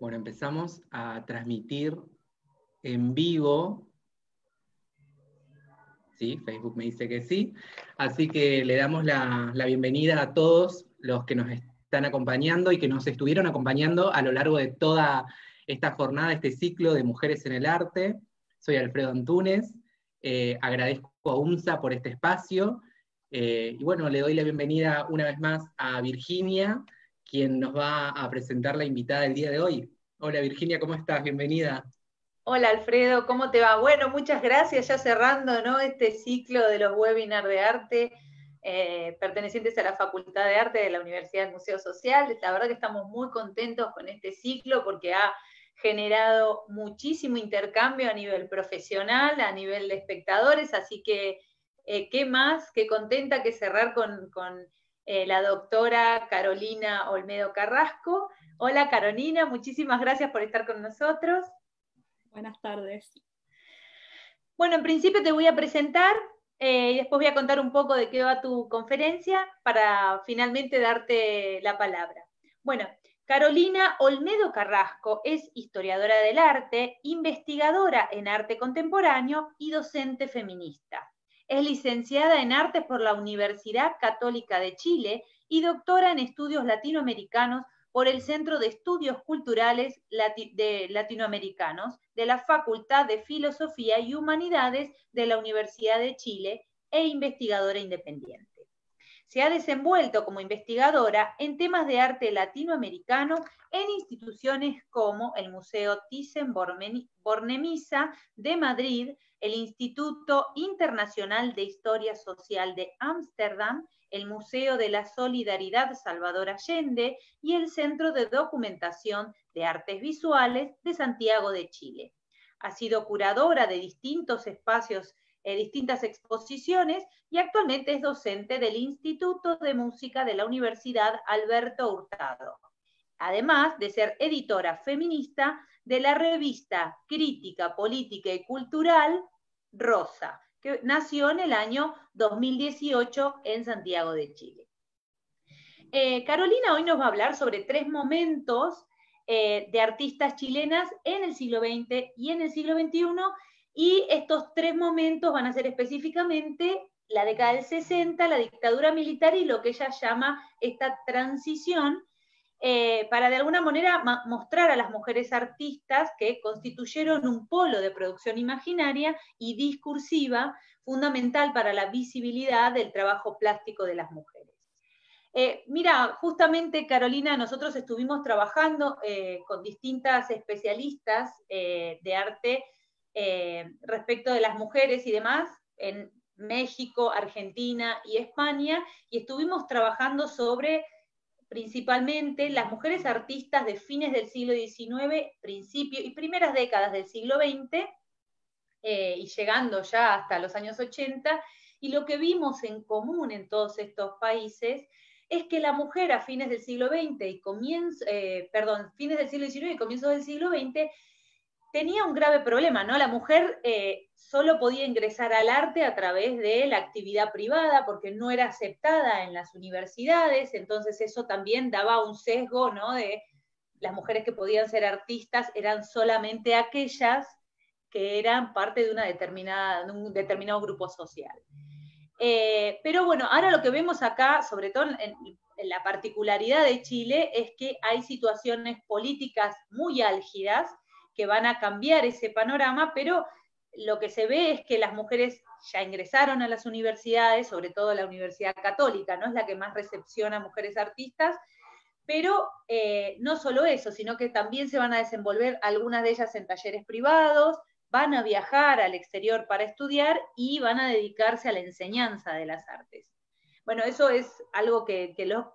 Bueno, empezamos a transmitir en vivo. Sí, Facebook me dice que sí. Así que le damos la, la, bienvenida a todos los que nos están acompañando y que nos estuvieron acompañando a lo largo de toda esta jornada, este ciclo de Mujeres en el Arte. Soy Alfredo Antúnez eh, agradezco a UNSA por este espacio. Eh, y bueno, le doy la bienvenida una vez más a Virginia, quien nos va a presentar la invitada del día de hoy. Hola Virginia, ¿cómo estás? Bienvenida. Hola Alfredo, ¿cómo te va? Bueno, muchas gracias, ya cerrando este ciclo de los webinars de arte eh, pertenecientes a la Facultad de Arte de la Universidad del Museo Social. La verdad que estamos muy contentos con este ciclo porque ha generado muchísimo intercambio a nivel profesional, a nivel de espectadores, así que eh, qué más, qué contenta que cerrar con, eh, la doctora Carolina Olmedo Carrasco. Hola Carolina, muchísimas gracias por estar con nosotros. Buenas tardes. Bueno, en principio te voy a presentar eh, y después voy a contar un poco de qué va tu conferencia para finalmente darte la palabra. Bueno, Carolina Olmedo Carrasco es historiadora del arte, investigadora en arte contemporáneo y docente feminista. Es licenciada en artes por la Universidad Católica de Chile y doctora en estudios latinoamericanos por el Centro de Estudios Culturales Latinoamericanos de la Facultad de Filosofía y Humanidades de la Universidad de Chile e investigadora independiente. Se ha desenvuelto como investigadora en temas de arte latinoamericano en instituciones como el Museo Thyssen-Bornemisza de Madrid, el Instituto Internacional de Historia Social de Ámsterdam, el Museo de la Solidaridad Salvador Allende y el Centro de Documentación de Artes Visuales de Santiago de Chile. Ha sido curadora de distintos espacios eh, distintas exposiciones y actualmente es docente del Instituto de Música de la Universidad Alberto Hurtado, además de ser editora feminista de la revista Crítica Política y Cultural Rosa, que nació en el año 2018 en Santiago de Chile. Eh, Carolina hoy nos va a hablar sobre tres momentos eh, de artistas chilenas en el siglo XX y en el siglo XXI y estos tres momentos van a ser específicamente la década del 60, la dictadura militar y lo que ella llama esta transición, eh, para de alguna manera mostrar a las mujeres artistas que constituyeron un polo de producción imaginaria y discursiva fundamental para la visibilidad del trabajo plástico de las mujeres. Eh, mira, justamente Carolina, nosotros estuvimos trabajando eh, con distintas especialistas de arte eh, respecto de las mujeres y demás en México, Argentina y España, y estuvimos trabajando sobre principalmente las mujeres artistas de fines del siglo XIX, principio y primeras décadas del siglo XX, eh, y llegando ya hasta los años 80, y lo que vimos en común en todos estos países es que la mujer a fines del siglo XX y comienzo, eh, perdón, fines del siglo XIX y comienzos del siglo XX tenía un grave problema, ¿no? La mujer eh, solo podía ingresar al arte a través de la actividad privada porque no era aceptada en las universidades, entonces eso también daba un sesgo, ¿no? De las mujeres que podían ser artistas eran solamente aquellas que eran parte de, una determinada, un determinado grupo social. Eh, pero bueno, ahora lo que vemos acá, sobre todo en la particularidad de Chile, es que hay situaciones políticas muy álgidas, que van a cambiar ese panorama, pero lo que se ve es que las mujeres ya ingresaron a las universidades, sobre todo la Universidad Católica, ¿no? Es la que más recepciona mujeres artistas, pero eh, no solo eso, sino que también se van a desenvolver algunas de ellas en talleres privados, van a viajar al exterior para estudiar y van a dedicarse a la enseñanza de las artes. Bueno, eso es algo que, que los,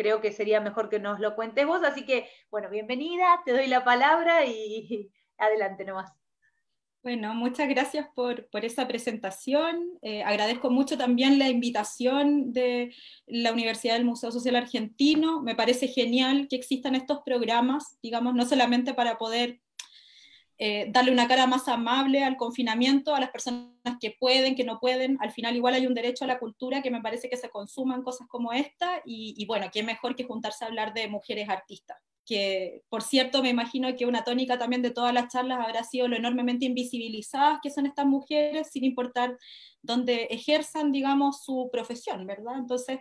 creo que sería mejor que nos lo cuentes vos. Así que, bueno, bienvenida, te doy la palabra y adelante nomás. Bueno, muchas gracias por, esa presentación. Eh, agradezco mucho también la invitación de la Universidad del Museo Social Argentino. Me parece genial que existan estos programas, digamos, no solamente para poder eh, darle una cara más amable al confinamiento, a las personas que pueden, que no pueden. Al final igual hay un derecho a la cultura que me parece que se consuman cosas como esta y, bueno, qué mejor que juntarse a hablar de mujeres artistas que por cierto me imagino que una tónica también de todas las charlas habrá sido lo enormemente invisibilizadas que son estas mujeres, sin importar dónde ejerzan, digamos, su profesión, ¿verdad? Entonces,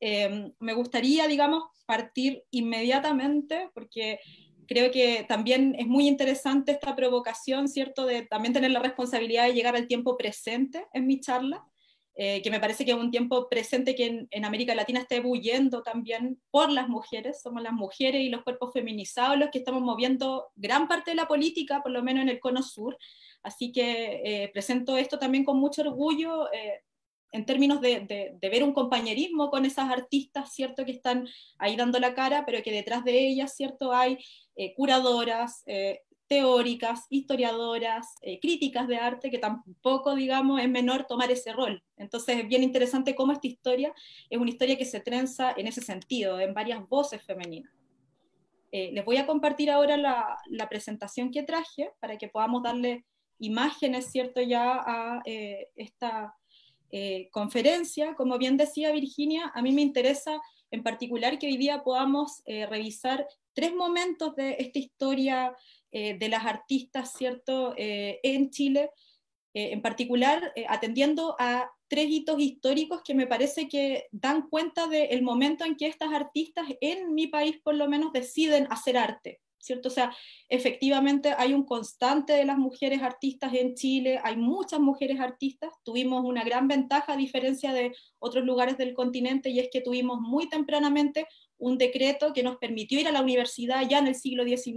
eh, me gustaría, digamos, partir inmediatamente, porque creo que también es muy interesante esta provocación, ¿cierto? De también tener la responsabilidad de llegar al tiempo presente en mi charla, eh, que me parece que es un tiempo presente que en, América Latina está ebulliendo también por las mujeres, somos las mujeres y los cuerpos feminizados los que estamos moviendo gran parte de la política, por lo menos en el cono sur. Así que eh, presento esto también con mucho orgullo. Eh, en términos de, de, de, ver un compañerismo con esas artistas, ¿cierto? Que están ahí dando la cara, pero que detrás de ellas, ¿cierto? Hay eh, curadoras, eh, teóricas, historiadoras, eh, críticas de arte, que tampoco, digamos, es menor tomar ese rol. Entonces es bien interesante cómo esta historia es una historia que se trenza en ese sentido, en varias voces femeninas. les voy a compartir ahora la, presentación que traje para que podamos darle imágenes, ¿cierto?, ya a esta conferencia. Como bien decía Virginia, a mí me interesa en particular que hoy día podamos revisar tres momentos de esta historia eh, de las artistas, ¿cierto?, eh, en Chile, eh, en particular atendiendo a tres hitos históricos que me parece que dan cuenta del momento en que estas artistas en mi país por lo menos deciden hacer arte. ¿Cierto? O sea, efectivamente hay un constante de las mujeres artistas en Chile, hay muchas mujeres artistas, tuvimos una gran ventaja a diferencia de otros lugares del continente y es que tuvimos muy tempranamente un decreto que nos permitió ir a la universidad ya en el siglo XIX.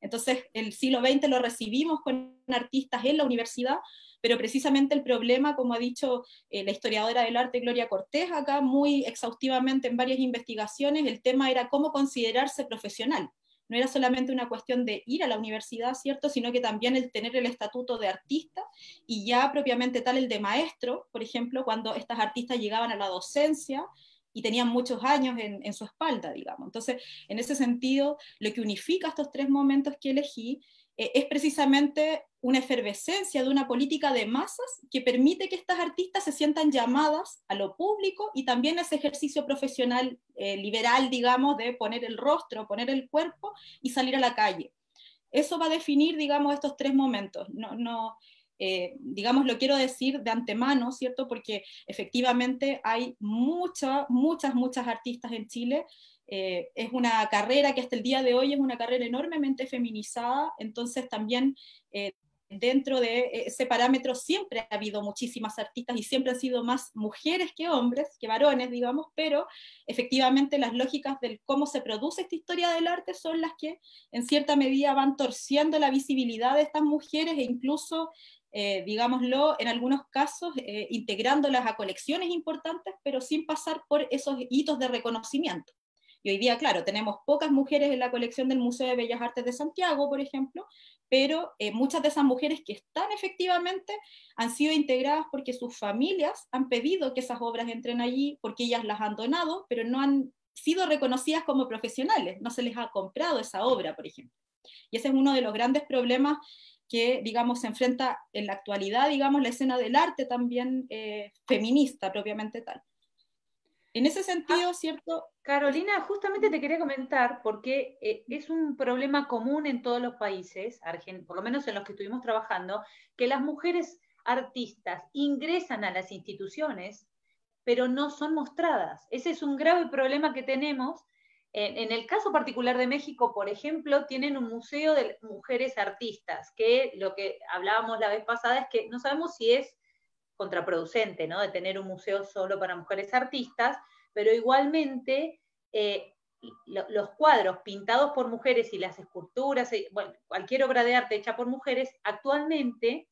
Entonces, el siglo XX lo recibimos con artistas en la universidad, pero precisamente el problema, como ha dicho eh, la historiadora del arte Gloria Cortés acá muy exhaustivamente en varias investigaciones, el tema era cómo considerarse profesional. No era solamente una cuestión de ir a la universidad, ¿cierto? Sino que también el tener el estatuto de artista y ya propiamente tal el de maestro, por ejemplo, cuando estas artistas llegaban a la docencia y tenían muchos años en, su espalda, digamos. Entonces, en ese sentido, lo que unifica estos tres momentos que elegí eh, es precisamente una efervescencia de una política de masas que permite que estas artistas se sientan llamadas a lo público y también ese ejercicio profesional eh, liberal, digamos, de poner el rostro, poner el cuerpo y salir a la calle. Eso va a definir, digamos, estos tres momentos. No, no, eh, digamos, lo quiero decir de antemano, ¿cierto? Porque efectivamente hay muchas, muchas, muchas artistas en Chile. Eh, es una carrera que hasta el día de hoy es una carrera enormemente feminizada, entonces también... Eh, dentro de ese parámetro siempre ha habido muchísimas artistas y siempre han sido más mujeres que hombres, que varones, digamos, pero efectivamente las lógicas del cómo se produce esta historia del arte son las que en cierta medida van torciendo la visibilidad de estas mujeres e incluso eh, digámoslo, en algunos casos eh, integrándolas a colecciones importantes, pero sin pasar por esos hitos de reconocimiento. Y hoy día, claro, tenemos pocas mujeres en la colección del Museo de Bellas Artes de Santiago, por ejemplo, pero eh, muchas de esas mujeres que están efectivamente han sido integradas porque sus familias han pedido que esas obras entren allí, porque ellas las han donado, pero no han sido reconocidas como profesionales, no se les ha comprado esa obra, por ejemplo. Y ese es uno de los grandes problemas que, digamos, se enfrenta en la actualidad, digamos, la escena del arte también eh, feminista propiamente tal. En ese sentido, ah, ¿cierto? Carolina, justamente te quería comentar, porque eh, es un problema común en todos los países, por lo menos en los que estuvimos trabajando, que las mujeres artistas ingresan a las instituciones, pero no son mostradas. Ese es un grave problema que tenemos en, el caso particular de México, por ejemplo, tienen un museo de mujeres artistas, que lo que hablábamos la vez pasada es que no sabemos si es contraproducente, ¿no? De tener un museo solo para mujeres artistas, pero igualmente eh, los cuadros pintados por mujeres y las esculturas, eh, bueno, cualquier obra de arte hecha por mujeres, actualmente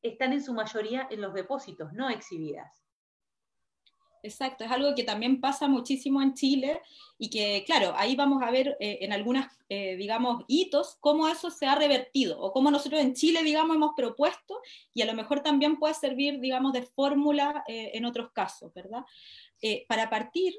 están en su mayoría en los depósitos, no exhibidas. Exacto, es algo que también pasa muchísimo en Chile y que, claro, ahí vamos a ver eh, en algunas, eh, digamos, hitos cómo eso se ha revertido o cómo nosotros en Chile, digamos, hemos propuesto y a lo mejor también puede servir, digamos, de fórmula eh, en otros casos, ¿verdad? para partir,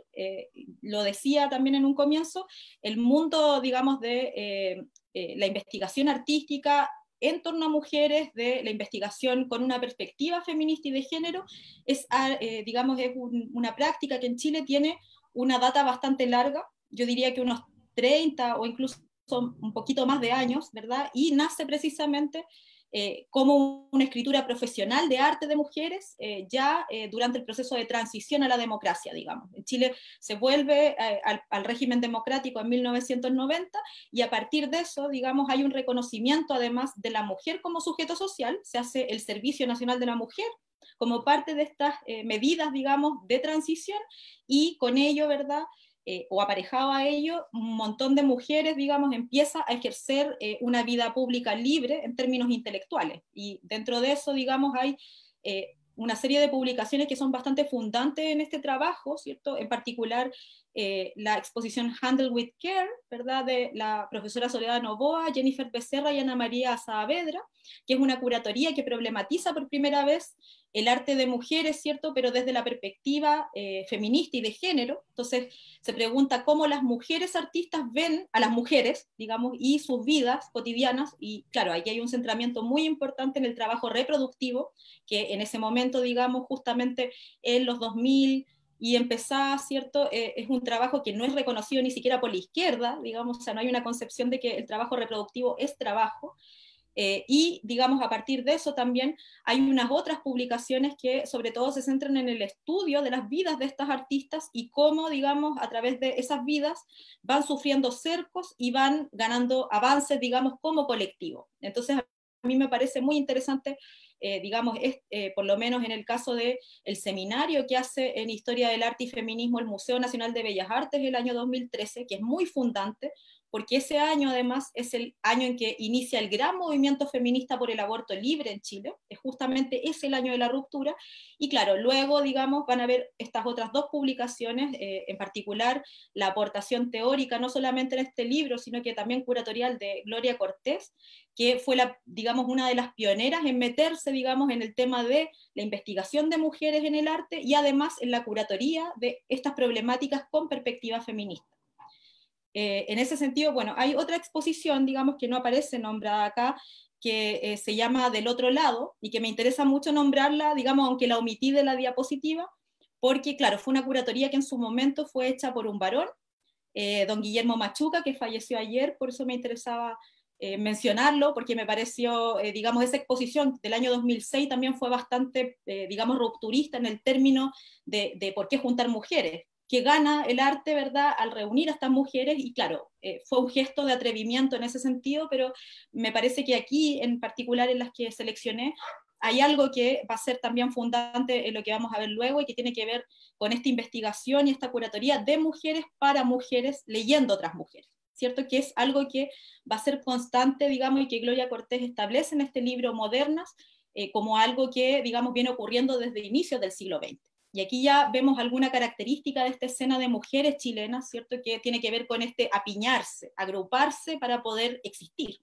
lo decía también en un comienzo, el mundo, digamos, de la investigación artística en torno a mujeres de la investigación con una perspectiva feminista y de género, es, ah, eh, digamos, es una práctica que en Chile tiene una data bastante larga, yo diría que unos 30 o incluso un poquito más de años, ¿verdad? Y nace precisamente eh, como una escritura profesional de arte de mujeres eh, ya eh, durante el proceso de transición a la democracia, digamos. En Chile se vuelve al, al, régimen democrático en 1990 y a partir de eso, digamos, hay un reconocimiento además de la mujer como sujeto social, se hace el Servicio Nacional de la Mujer como parte de estas medidas, digamos, de transición y con ello, ¿verdad? Eh, o aparejado a ello, un montón de mujeres, digamos, empieza a ejercer eh, una vida pública libre en términos intelectuales. Y dentro de eso, digamos, hay eh, una serie de publicaciones que son bastante fundantes en este trabajo, ¿cierto? En particular, eh, la exposición Handle with Care, ¿verdad? De la profesora Soledad Novoa, Jennifer Becerra y Ana María Saavedra, que es una curatoría que problematiza por primera vez el arte de mujeres, ¿cierto? Pero desde la perspectiva eh, feminista y de género. Entonces, se pregunta cómo las mujeres artistas ven a las mujeres, digamos, y sus vidas cotidianas. Y claro, aquí hay un centramiento muy importante en el trabajo reproductivo, que en ese momento, digamos, justamente en los 2000, y empezar, ¿cierto? Eh, es un trabajo que no es reconocido ni siquiera por la izquierda, digamos, o sea, no hay una concepción de que el trabajo reproductivo es trabajo. Eh, y, digamos, a partir de eso también hay unas otras publicaciones que sobre todo se centran en el estudio de las vidas de estas artistas y cómo, digamos, a través de esas vidas van sufriendo cercos y van ganando avances, digamos, como colectivo. Entonces, a mí me parece muy interesante eh, digamos, es, eh, por lo menos en el caso del el seminario que hace en Historia del Arte y Feminismo el Museo Nacional de Bellas Artes el año 2013, que es muy fundante, porque ese año además es el año en que inicia el gran movimiento feminista por el aborto libre en Chile, es justamente es el año de la ruptura, y claro, luego, digamos, van a ver estas otras dos publicaciones, eh, en particular la aportación teórica, no solamente en este libro, sino que también curatorial de Gloria Cortés, que fue, digamos, una de las pioneras en meterse, digamos, en el tema de la investigación de mujeres en el arte y además en la curatoría de estas problemáticas con perspectiva feminista. Eh, en ese sentido, bueno, hay otra exposición, digamos, que no aparece nombrada acá, que eh, se llama Del otro lado, y que me interesa mucho nombrarla, digamos, aunque la omití de la diapositiva, porque, claro, fue una curatoría que en su momento fue hecha por un varón, eh, don Guillermo Machuca, que falleció ayer, por eso me interesaba mencionarlo, porque me pareció, digamos, esa exposición del año 2006 también fue bastante, digamos, rupturista en el término de, por qué juntar mujeres que gana el arte, ¿verdad?, al reunir a estas mujeres, y claro, eh, fue un gesto de atrevimiento en ese sentido, pero me parece que aquí, en particular en las que seleccioné, hay algo que va a ser también fundante en lo que vamos a ver luego y que tiene que ver con esta investigación y esta curatoría de mujeres para mujeres leyendo otras mujeres, ¿cierto? Que es algo que va a ser constante, digamos, y que Gloria Cortés establece en este libro Modernas eh, como algo que, digamos, viene ocurriendo desde inicios del siglo XX. Y aquí ya vemos alguna característica de esta escena de mujeres chilenas, ¿cierto? Que tiene que ver con este apiñarse, agruparse para poder existir.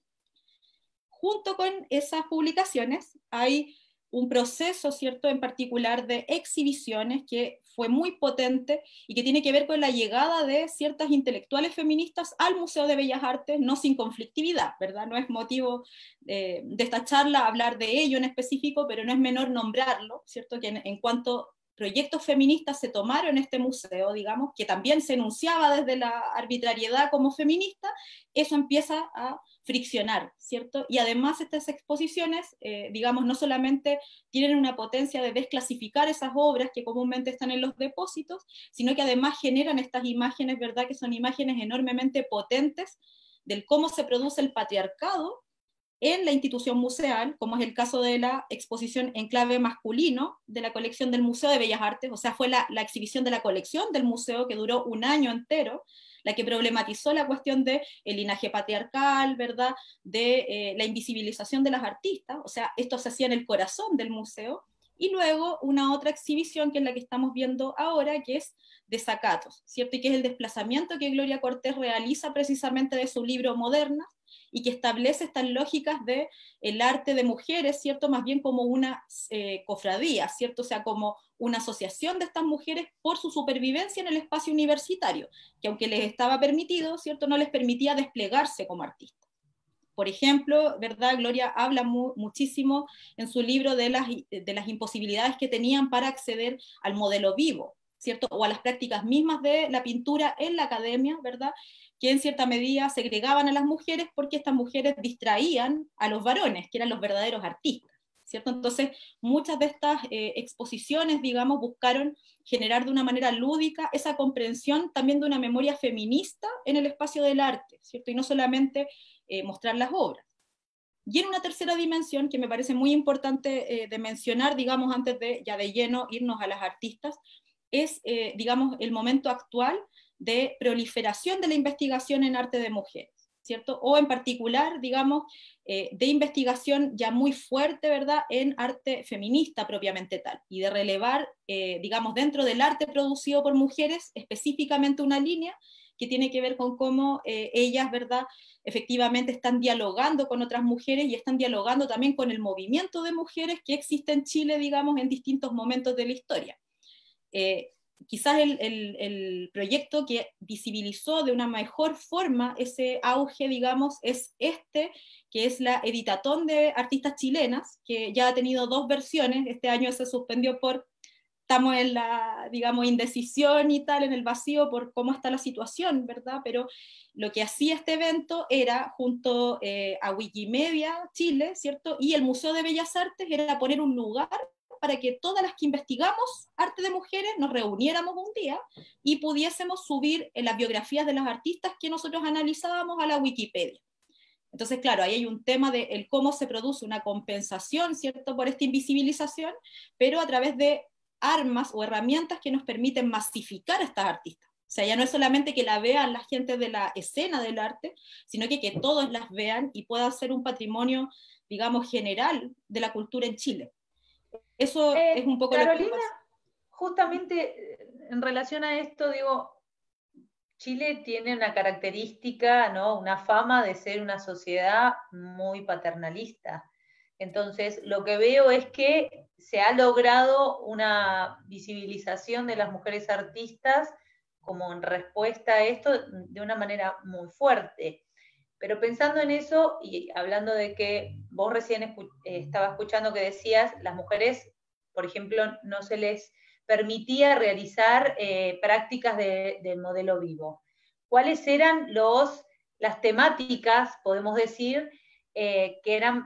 Junto con esas publicaciones hay un proceso, ¿cierto?, en particular de exhibiciones que fue muy potente y que tiene que ver con la llegada de ciertas intelectuales feministas al Museo de Bellas Artes, no sin conflictividad, ¿verdad? No es motivo eh, de esta charla hablar de ello en específico, pero no es menor nombrarlo, ¿cierto?, que en cuanto proyectos feministas se tomaron en este museo, digamos, que también se enunciaba desde la arbitrariedad como feminista, eso empieza a friccionar, ¿cierto? Y además estas exposiciones, eh, digamos, no solamente tienen una potencia de desclasificar esas obras que comúnmente están en los depósitos, sino que además generan estas imágenes, ¿verdad? Que son imágenes enormemente potentes del cómo se produce el patriarcado en la institución museal, como es el caso de la exposición en clave masculino de la colección del Museo de Bellas Artes, o sea, fue la, exhibición de la colección del museo que duró un año entero, la que problematizó la cuestión del el linaje patriarcal, ¿verdad? De eh, la invisibilización de las artistas, o sea, esto se hacía en el corazón del museo, y luego una otra exhibición que es la que estamos viendo ahora, que es Desacatos, ¿cierto? Y que es el desplazamiento que Gloria Cortés realiza precisamente de su libro Moderna, y que establece estas lógicas de el arte de mujeres, ¿cierto? Más bien como una eh, cofradía, ¿cierto? O sea, como una asociación de estas mujeres por su supervivencia en el espacio universitario, que aunque les estaba permitido, ¿cierto? No les permitía desplegarse como artistas. Por ejemplo, ¿verdad? Gloria habla muchísimo en su libro de las, de las imposibilidades que tenían para acceder al modelo vivo, ¿cierto? O a las prácticas mismas de la pintura en la academia, ¿verdad? que en cierta medida segregaban a las mujeres porque estas mujeres distraían a los varones, que eran los verdaderos artistas, ¿cierto? Entonces, muchas de estas eh, exposiciones, digamos, buscaron generar de una manera lúdica esa comprensión también de una memoria feminista en el espacio del arte, ¿cierto? Y no solamente eh, mostrar las obras. Y en una tercera dimensión, que me parece muy importante eh, de mencionar, digamos, antes de ya de lleno irnos a las artistas, es, digamos, el momento actual de proliferación de la investigación en arte de mujeres. ¿Cierto? O en particular, digamos, eh, de investigación ya muy fuerte, ¿verdad?, en arte feminista propiamente tal, y de relevar, eh, digamos, dentro del arte producido por mujeres, específicamente una línea que tiene que ver con cómo eh, ellas, ¿verdad?, efectivamente están dialogando con otras mujeres y están dialogando también con el movimiento de mujeres que existe en Chile, digamos, en distintos momentos de la historia quizás el, proyecto que visibilizó de una mejor forma ese auge, digamos, es este, que es la editatón de artistas chilenas, que ya ha tenido dos versiones, este año se suspendió por, estamos en la, digamos, indecisión y tal, en el vacío por cómo está la situación, ¿verdad? Pero lo que hacía este evento era, junto eh, a Wikimedia Chile, ¿cierto? Y el Museo de Bellas Artes, era poner un lugar para que todas las que investigamos arte de mujeres nos reuniéramos un día y pudiésemos subir en las biografías de las artistas que nosotros analizábamos a la Wikipedia. Entonces, claro, ahí hay un tema de cómo se produce una compensación, ¿cierto?, por esta invisibilización, pero a través de armas o herramientas que nos permiten masificar a estas artistas. O sea, ya no es solamente que la vean las gentes de la escena del arte, sino que, que todos las vean y pueda ser un patrimonio, digamos, general de la cultura en Chile. Eso eh, es un poco Carolina, justamente eh, en relación a esto, digo, Chile tiene una característica, ¿no? una fama de ser una sociedad muy paternalista. Entonces, lo que veo es que se ha logrado una visibilización de las mujeres artistas como en respuesta a esto de una manera muy fuerte. Pero pensando en eso y hablando de que vos recién eh, estaba escuchando que decías, las mujeres, por ejemplo, no se les permitía realizar eh, prácticas del modelo vivo. ¿Cuáles eran los, las temáticas, podemos decir, eh, que eran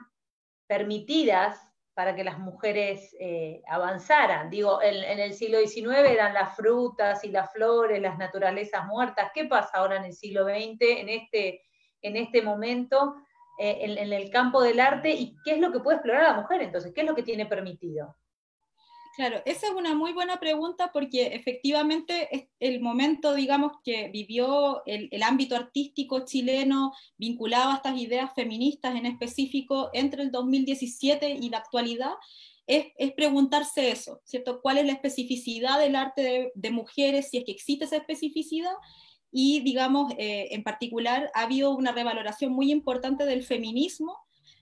permitidas para que las mujeres avanzaran? Digo, en, en, el siglo XIX eran las frutas y las flores, las naturalezas muertas. ¿Qué pasa ahora en el siglo XX en este en este momento eh, en, el campo del arte y qué es lo que puede explorar la mujer entonces, qué es lo que tiene permitido. Claro, esa es una muy buena pregunta porque efectivamente el momento, digamos, que vivió el, ámbito artístico chileno vinculado a estas ideas feministas en específico entre el 2017 y la actualidad, es, preguntarse eso, ¿cierto? ¿Cuál es la especificidad del arte de, mujeres, si es que existe esa especificidad? y, digamos, eh, en particular ha habido una revaloración muy importante del feminismo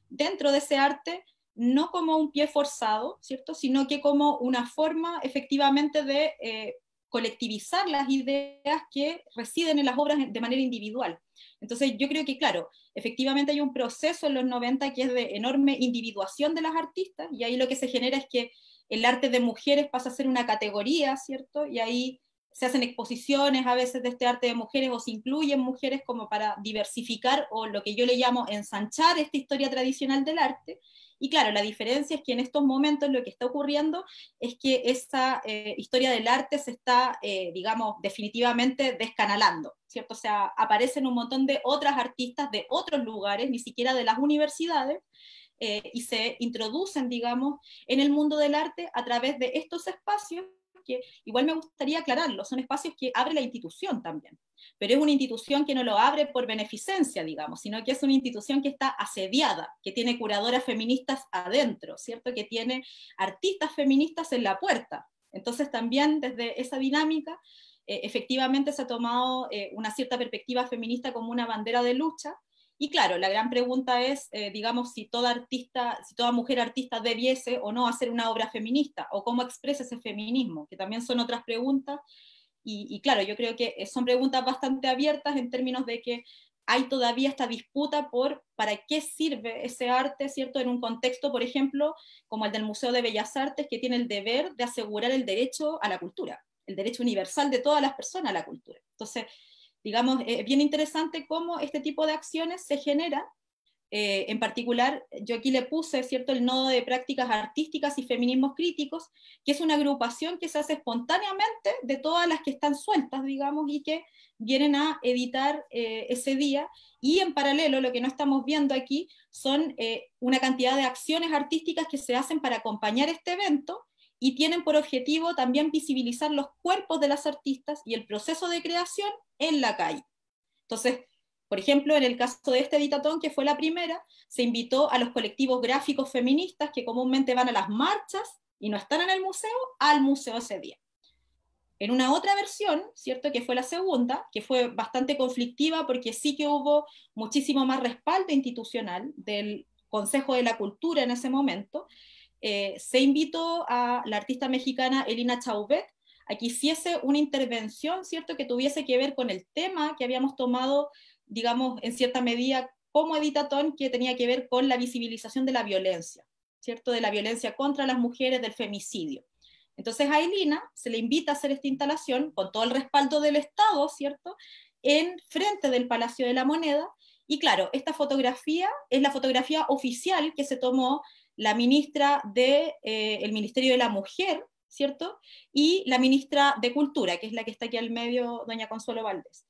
dentro de ese arte, no como un pie forzado, ¿cierto? sino que como una forma efectivamente de eh, colectivizar las ideas que residen en las obras de manera individual. Entonces yo creo que, claro, efectivamente hay un proceso en los 90 que es de enorme individuación de las artistas y ahí lo que se genera es que el arte de mujeres pasa a ser una categoría, ¿cierto? Y ahí se hacen exposiciones a veces de este arte de mujeres o se incluyen mujeres como para diversificar o lo que yo le llamo ensanchar esta historia tradicional del arte. Y claro, la diferencia es que en estos momentos lo que está ocurriendo es que esa eh, historia del arte se está, eh, digamos, definitivamente descanalando, ¿cierto? O sea, aparecen un montón de otras artistas de otros lugares, ni siquiera de las universidades, eh, y se introducen, digamos, en el mundo del arte a través de estos espacios que igual me gustaría aclararlo, son espacios que abre la institución también, pero es una institución que no lo abre por beneficencia, digamos, sino que es una institución que está asediada, que tiene curadoras feministas adentro, ¿cierto? Que tiene artistas feministas en la puerta. Entonces también desde esa dinámica, eh, efectivamente se ha tomado eh, una cierta perspectiva feminista como una bandera de lucha, y claro, la gran pregunta es, eh, digamos, si toda artista, si toda mujer artista debiese o no hacer una obra feminista, o cómo expresa ese feminismo, que también son otras preguntas. Y, y claro, yo creo que son preguntas bastante abiertas en términos de que hay todavía esta disputa por para qué sirve ese arte, ¿cierto? En un contexto, por ejemplo, como el del Museo de Bellas Artes, que tiene el deber de asegurar el derecho a la cultura, el derecho universal de todas las personas a la cultura. Entonces, digamos, es eh, bien interesante cómo este tipo de acciones se genera. Eh, en particular, yo aquí le puse ¿cierto? el nodo de prácticas artísticas y feminismos críticos, que es una agrupación que se hace espontáneamente de todas las que están sueltas, digamos, y que vienen a editar eh, ese día. Y en paralelo, lo que no estamos viendo aquí son una cantidad de acciones artísticas que se hacen para acompañar este evento, y tienen por objetivo también visibilizar los cuerpos de las artistas y el proceso de creación en la calle. Entonces, por ejemplo, en el caso de este editatón, que fue la primera, se invitó a los colectivos gráficos feministas que comúnmente van a las marchas y no están en el museo, al museo ese día. En una otra versión, ¿cierto? Que fue la segunda, que fue bastante conflictiva porque sí que hubo muchísimo más respaldo institucional del Consejo de la Cultura en ese momento, eh, se invitó a la artista mexicana Elina Chauvet a que hiciese una intervención, ¿cierto?, que tuviese que ver con el tema que habíamos tomado, digamos, en cierta medida como editatón, que tenía que ver con la visibilización de la violencia, ¿cierto?, de la violencia contra las mujeres, del femicidio. Entonces a Elina se le invita a hacer esta instalación con todo el respaldo del Estado, ¿cierto?, en frente del Palacio de la Moneda, y claro, esta fotografía es la fotografía oficial que se tomó la ministra del de, eh, Ministerio de la Mujer, ¿cierto? Y la ministra de Cultura, que es la que está aquí al medio, doña Consuelo Valdés.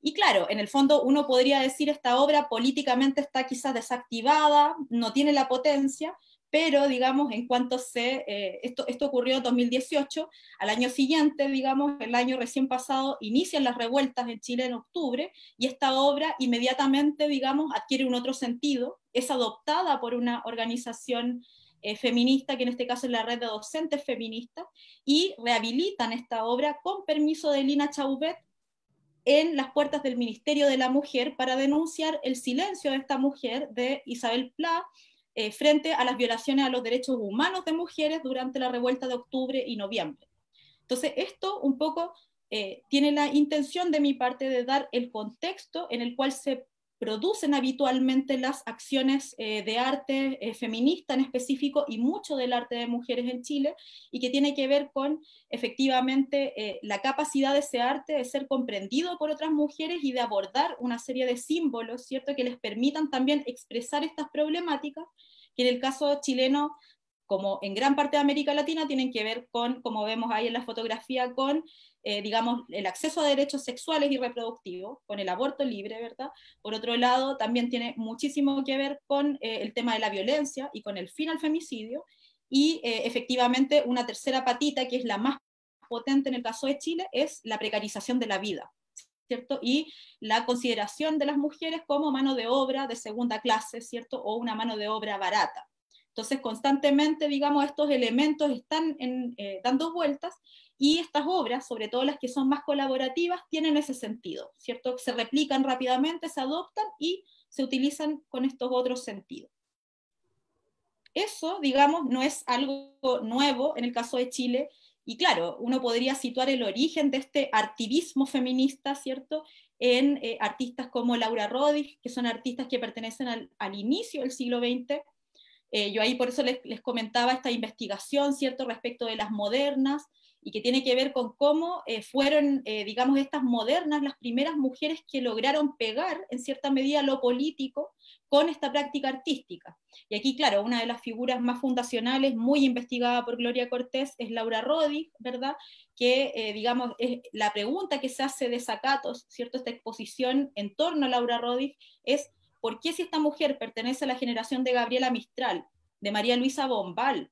Y claro, en el fondo uno podría decir esta obra políticamente está quizás desactivada, no tiene la potencia, pero digamos, en cuanto se, eh, esto, ocurrió en 2018, al año siguiente, digamos, el año recién pasado, inician las revueltas en Chile en octubre, y esta obra inmediatamente, digamos, adquiere un otro sentido, es adoptada por una organización eh, feminista, que en este caso es la red de docentes feministas, y rehabilitan esta obra con permiso de Lina Chauvet en las puertas del Ministerio de la Mujer para denunciar el silencio de esta mujer, de Isabel Pla, eh, frente a las violaciones a los derechos humanos de mujeres durante la revuelta de octubre y noviembre. Entonces, esto un poco eh, tiene la intención de mi parte de dar el contexto en el cual se producen habitualmente las acciones eh, de arte feminista en específico y mucho del arte de mujeres en Chile y que tiene que ver con efectivamente la capacidad de ese arte de ser comprendido por otras mujeres y de abordar una serie de símbolos, ¿cierto?, que les permitan también expresar estas problemáticas que en el caso chileno, como en gran parte de América Latina, tienen que ver con, como vemos ahí en la fotografía, con, eh, digamos, el acceso a derechos sexuales y reproductivos, con el aborto libre, ¿verdad? Por otro lado, también tiene muchísimo que ver con eh, el tema de la violencia y con el fin al femicidio, y eh, efectivamente una tercera patita, que es la más potente en el caso de Chile, es la precarización de la vida. ¿cierto? Y la consideración de las mujeres como mano de obra de segunda clase, ¿cierto? O una mano de obra barata. Entonces, constantemente, digamos, estos elementos están eh, dando vueltas y estas obras, sobre todo las que son más colaborativas, tienen ese sentido, ¿cierto? Se replican rápidamente, se adoptan y se utilizan con estos otros sentidos. Eso, digamos, no es algo nuevo en el caso de Chile. Y claro, uno podría situar el origen de este activismo feminista, ¿cierto?, en eh, artistas como Laura Rodig, que son artistas que pertenecen al, inicio del siglo XX. Eh, yo ahí por eso les, les, comentaba esta investigación, ¿cierto?, respecto de las modernas, y que tiene que ver con cómo eh, fueron, eh, digamos, estas modernas las primeras mujeres que lograron pegar en cierta medida lo político con esta práctica artística. Y aquí, claro, una de las figuras más fundacionales, muy investigada por Gloria Cortés, es Laura Rodi, ¿verdad? Que, eh, digamos, es la pregunta que se hace de Zacatos, ¿cierto? Esta exposición en torno a Laura Rodi, es, ¿por qué si esta mujer pertenece a la generación de Gabriela Mistral, de María Luisa Bombal,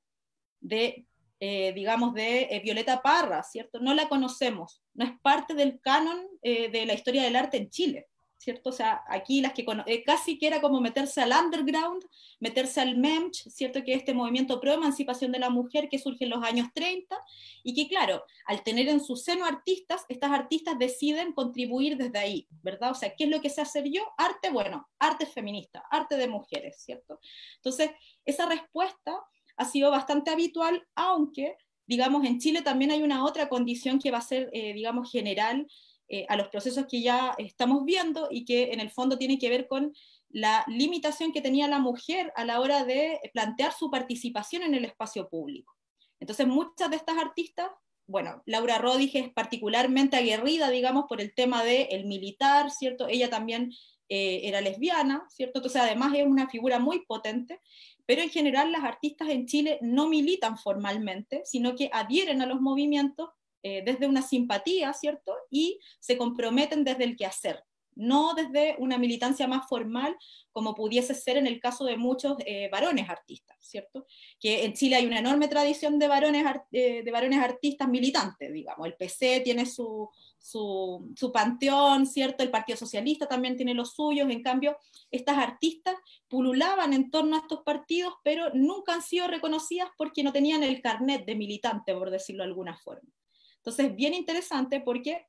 de eh, digamos, de eh, Violeta Parra, ¿cierto? No la conocemos, no es parte del canon eh, de la historia del arte en Chile, ¿cierto? O sea, aquí las que casi que era como meterse al underground, meterse al MEMCH, ¿cierto? Que es este movimiento pro emancipación de la mujer que surge en los años 30 y que, claro, al tener en su seno artistas, estas artistas deciden contribuir desde ahí, ¿verdad? O sea, ¿qué es lo que se hacer yo? Arte, bueno, arte feminista, arte de mujeres, ¿cierto? Entonces, esa respuesta ha sido bastante habitual, aunque, digamos, en Chile también hay una otra condición que va a ser, eh, digamos, general eh, a los procesos que ya estamos viendo y que en el fondo tiene que ver con la limitación que tenía la mujer a la hora de plantear su participación en el espacio público. Entonces, muchas de estas artistas, bueno, Laura Rodríguez es particularmente aguerrida, digamos, por el tema del militar, ¿cierto? Ella también eh, era lesbiana, ¿cierto? Entonces además es una figura muy potente, pero en general las artistas en Chile no militan formalmente, sino que adhieren a los movimientos eh, desde una simpatía, ¿cierto? Y se comprometen desde el quehacer no desde una militancia más formal como pudiese ser en el caso de muchos eh, varones artistas, ¿cierto? Que en Chile hay una enorme tradición de varones, eh, de varones artistas militantes, digamos, el PC tiene su, su, su, panteón, ¿cierto? El Partido Socialista también tiene los suyos, en cambio, estas artistas pululaban en torno a estos partidos, pero nunca han sido reconocidas porque no tenían el carnet de militante, por decirlo de alguna forma. Entonces, bien interesante porque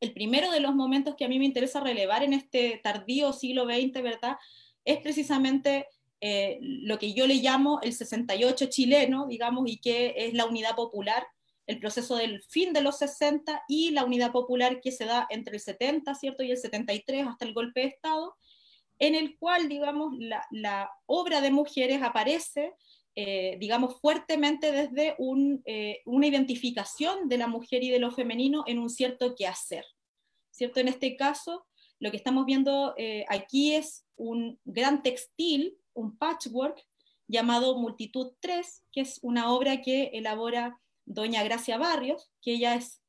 el primero de los momentos que a mí me interesa relevar en este tardío siglo XX, ¿verdad? Es precisamente eh, lo que yo le llamo el 68 chileno, digamos, y que es la unidad popular, el proceso del fin de los 60 y la unidad popular que se da entre el 70, ¿cierto? Y el 73 hasta el golpe de Estado, en el cual, digamos, la obra de mujeres aparece eh, digamos, fuertemente desde eh, una identificación de la mujer y de lo femenino en un cierto quehacer. ¿Cierto? En este caso, lo que estamos viendo eh, aquí es un gran textil, un patchwork llamado Multitud 3, que es una obra que elabora doña Gracia Barrios, que ella es,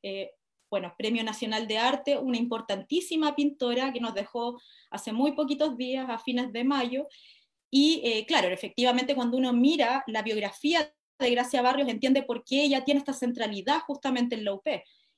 bueno, Premio Nacional de Arte, una importantísima pintora que nos dejó hace muy poquitos días, a fines de mayo, y eh, claro, efectivamente cuando uno mira la biografía de Gracia Barrios entiende por qué ella tiene esta centralidad justamente en la UP.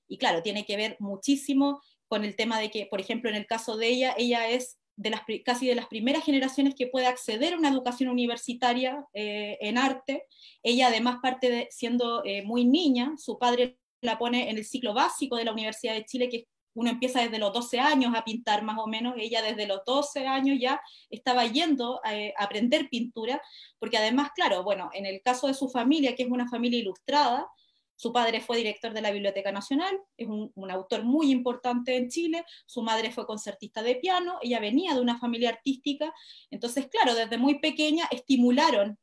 Y claro, tiene que ver muchísimo con el tema de que, por ejemplo, en el caso de ella, ella es de las, casi de las primeras generaciones que puede acceder a una educación universitaria eh, en arte. Ella además parte de, siendo eh, muy niña, su padre la pone en el ciclo básico de la Universidad de Chile, que uno empieza desde los 12 años a pintar más o menos, ella desde los 12 años ya estaba yendo eh, a, aprender pintura, porque además, claro, bueno, en el caso de su familia, que es una familia ilustrada, su padre fue director de la Biblioteca Nacional, es un, autor muy importante en Chile, su madre fue concertista de piano, ella venía de una familia artística, entonces, claro, desde muy pequeña estimularon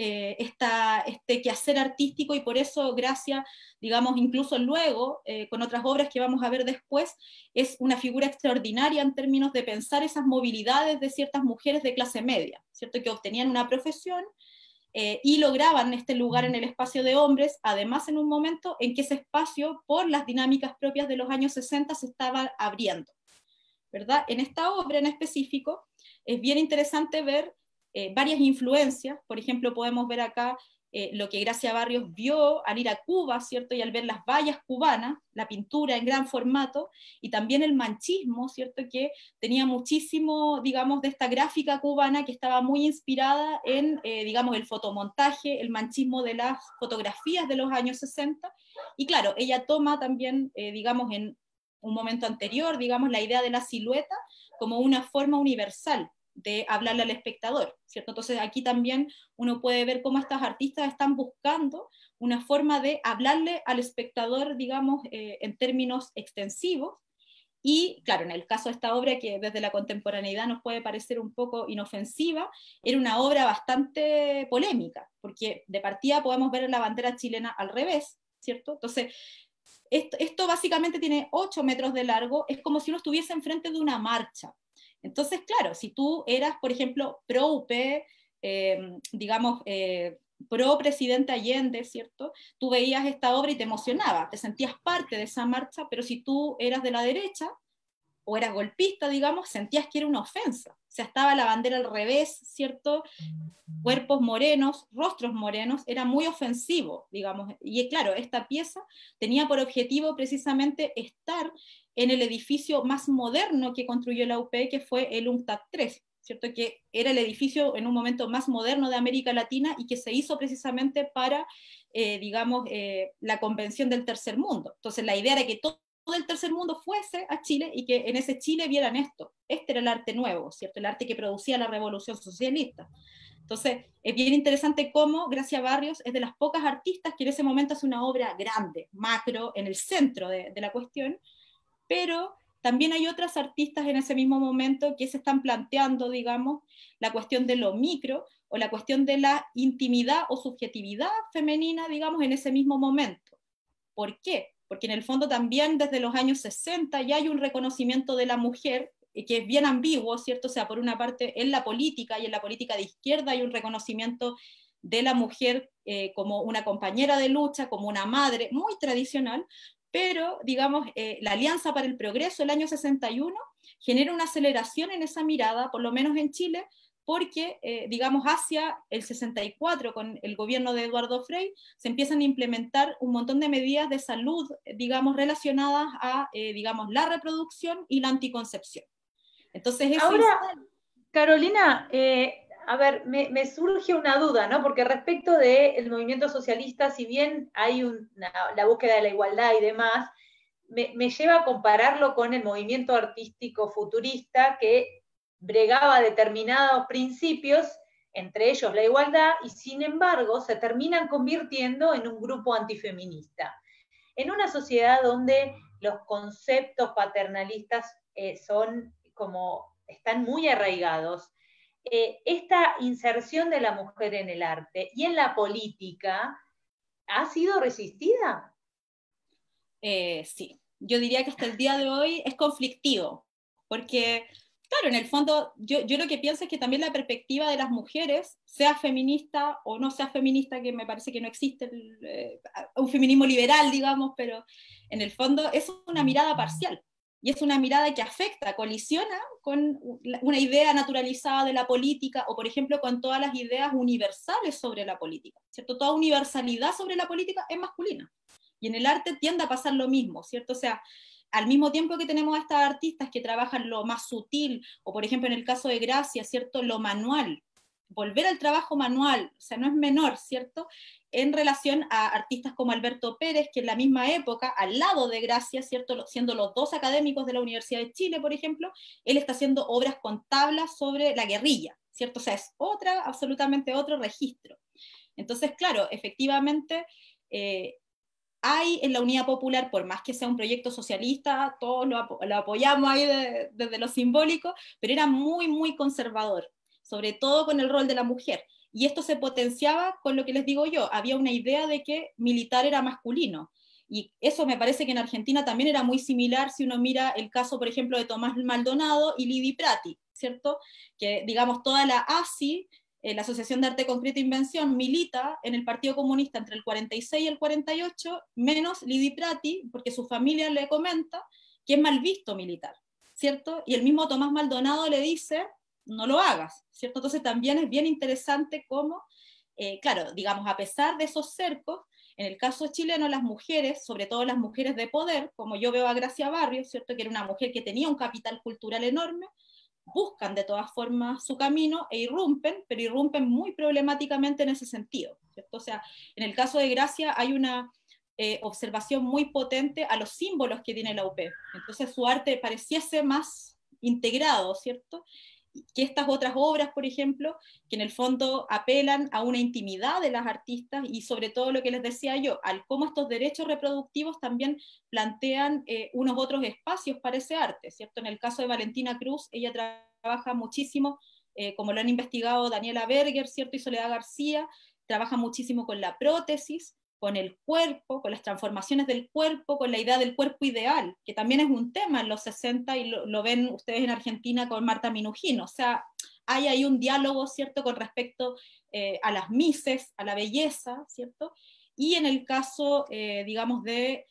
eh, esta, este quehacer artístico y por eso Gracia, digamos, incluso luego, eh, con otras obras que vamos a ver después, es una figura extraordinaria en términos de pensar esas movilidades de ciertas mujeres de clase media, ¿cierto? Que obtenían una profesión. Eh, y lograban este lugar en el espacio de hombres, además en un momento en que ese espacio, por las dinámicas propias de los años 60, se estaba abriendo. ¿verdad? En esta obra en específico es bien interesante ver eh, varias influencias. Por ejemplo, podemos ver acá eh, lo que Gracia Barrios vio al ir a Cuba, ¿cierto? Y al ver las vallas cubanas, la pintura en gran formato, y también el manchismo, ¿cierto? Que tenía muchísimo, digamos, de esta gráfica cubana que estaba muy inspirada en, eh, digamos, el fotomontaje, el manchismo de las fotografías de los años 60. Y claro, ella toma también, digamos, en un momento anterior, digamos, la idea de la silueta como una forma universal, de hablarle al espectador, ¿cierto? Entonces aquí también uno puede ver cómo estas artistas están buscando una forma de hablarle al espectador, digamos, eh, en términos extensivos. Y claro, en el caso de esta obra, que desde la contemporaneidad nos puede parecer un poco inofensiva, era una obra bastante polémica, porque de partida podemos ver la bandera chilena al revés, ¿cierto? Entonces, esto, básicamente tiene 8 metros de largo, es como si uno estuviese enfrente de una marcha, entonces, claro, si tú eras, por ejemplo, pro UP, eh, digamos, eh, pro presidente Allende, ¿cierto? Tú veías esta obra y te emocionaba, te sentías parte de esa marcha, pero si tú eras de la derecha o eras golpista, digamos, sentías que era una ofensa. O sea, estaba la bandera al revés, ¿cierto? Cuerpos morenos, rostros morenos, era muy ofensivo, digamos. Y claro, esta pieza tenía por objetivo precisamente estar en el edificio más moderno que construyó la UP, que fue el UNCTAD 3, ¿cierto? que era el edificio en un momento más moderno de América Latina y que se hizo precisamente para, eh, digamos, eh, la Convención del Tercer Mundo. Entonces la idea era que todo el tercer mundo fuese a Chile y que en ese Chile vieran esto. Este era el arte nuevo, ¿cierto? El arte que producía la revolución socialista. Entonces, es bien interesante cómo Gracia Barrios es de las pocas artistas que en ese momento hace una obra grande, macro, en el centro de, de la cuestión, pero también hay otras artistas en ese mismo momento que se están planteando, digamos, la cuestión de lo micro o la cuestión de la intimidad o subjetividad femenina, digamos, en ese mismo momento. ¿Por qué? Porque en el fondo también desde los años 60 ya hay un reconocimiento de la mujer eh, que es bien ambiguo, ¿cierto? O sea, por una parte, en la política y en la política de izquierda hay un reconocimiento de la mujer eh, como una compañera de lucha, como una madre, muy tradicional, pero digamos, eh, la Alianza para el Progreso el año 61 genera una aceleración en esa mirada, por lo menos en Chile, porque, eh, digamos, hacia el 64, con el gobierno de Eduardo Frey, se empiezan a implementar un montón de medidas de salud, digamos, relacionadas a, eh, digamos, la reproducción y la anticoncepción. Entonces, eso Ahora, Carolina, a ver, me, surge una duda, ¿no? Porque respecto del movimiento socialista, si bien hay una, la búsqueda de la igualdad y demás, me, lleva a compararlo con el movimiento artístico futurista que bregaba determinados principios, entre ellos la igualdad, y sin embargo se terminan convirtiendo en un grupo antifeminista. En una sociedad donde los conceptos paternalistas eh, son como están muy arraigados, eh, esta inserción de la mujer en el arte y en la política ha sido resistida. Eh, sí, yo diría que hasta el día de hoy es conflictivo, porque, claro, en el fondo yo, lo que pienso es que también la perspectiva de las mujeres, sea feminista o no sea feminista, que me parece que no existe eh, un feminismo liberal, digamos, pero en el fondo es una mirada parcial y es una mirada que afecta, colisiona con una idea naturalizada de la política o, por ejemplo, con todas las ideas universales sobre la política, ¿cierto? Toda universalidad sobre la política es masculina. Y en el arte tiende a pasar lo mismo, ¿cierto? O sea, al mismo tiempo que tenemos a estas artistas que trabajan lo más sutil, o por ejemplo en el caso de Gracia, ¿cierto? Lo manual, volver al trabajo manual, o sea, no es menor, ¿cierto? en relación a artistas como Alberto Pérez, que en la misma época, al lado de Gracia, ¿cierto? siendo los dos académicos de la Universidad de Chile, por ejemplo, él está haciendo obras con tablas sobre la guerrilla, ¿cierto? O sea, es otra, absolutamente otro registro. Entonces, claro, efectivamente, eh, hay en la Unidad Popular, por más que sea un proyecto socialista, todos lo, apoyamos ahí desde lo simbólico, pero era muy, muy conservador, sobre todo con el rol de la mujer. Y esto se potenciaba con lo que les digo yo, había una idea de que militar era masculino. Y eso me parece que en Argentina también era muy similar si uno mira el caso, por ejemplo, de Tomás Maldonado y Lidi Prati, ¿cierto? Que, digamos, toda la ASI, eh, la Asociación de Arte Concreto e Invención, milita en el Partido Comunista entre el 46 y el 48, menos Lidi Prati, porque su familia le comenta que es mal visto militar, ¿cierto? Y el mismo Tomás Maldonado le dice no lo hagas, ¿cierto? Entonces también es bien interesante cómo, eh, claro, digamos, a pesar de esos cercos, en el caso chileno, las mujeres, sobre todo las mujeres de poder, como yo veo a Gracia Barrio, ¿cierto? Que era una mujer que tenía un capital cultural enorme, buscan de todas formas su camino e irrumpen, pero irrumpen muy problemáticamente en ese sentido, ¿cierto? O sea, en el caso de Gracia hay una eh, observación muy potente a los símbolos que tiene la UP. Entonces su arte pareciese más integrado, ¿cierto? que estas otras obras, por ejemplo, que en el fondo apelan a una intimidad de las artistas y sobre todo lo que les decía yo, al cómo estos derechos reproductivos también plantean eh, unos otros espacios para ese arte, ¿cierto? En el caso de Valentina Cruz, ella trabaja muchísimo, eh, como lo han investigado Daniela Berger, ¿cierto? Y Soledad García, trabaja muchísimo con la prótesis, con el cuerpo, con las transformaciones del cuerpo, con la idea del cuerpo ideal, que también es un tema en los 60 y lo, ven ustedes en Argentina con Marta Minujín. O sea, hay ahí un diálogo, ¿cierto?, con respecto eh, a las mises, a la belleza, ¿cierto? Y en el caso, eh, digamos, de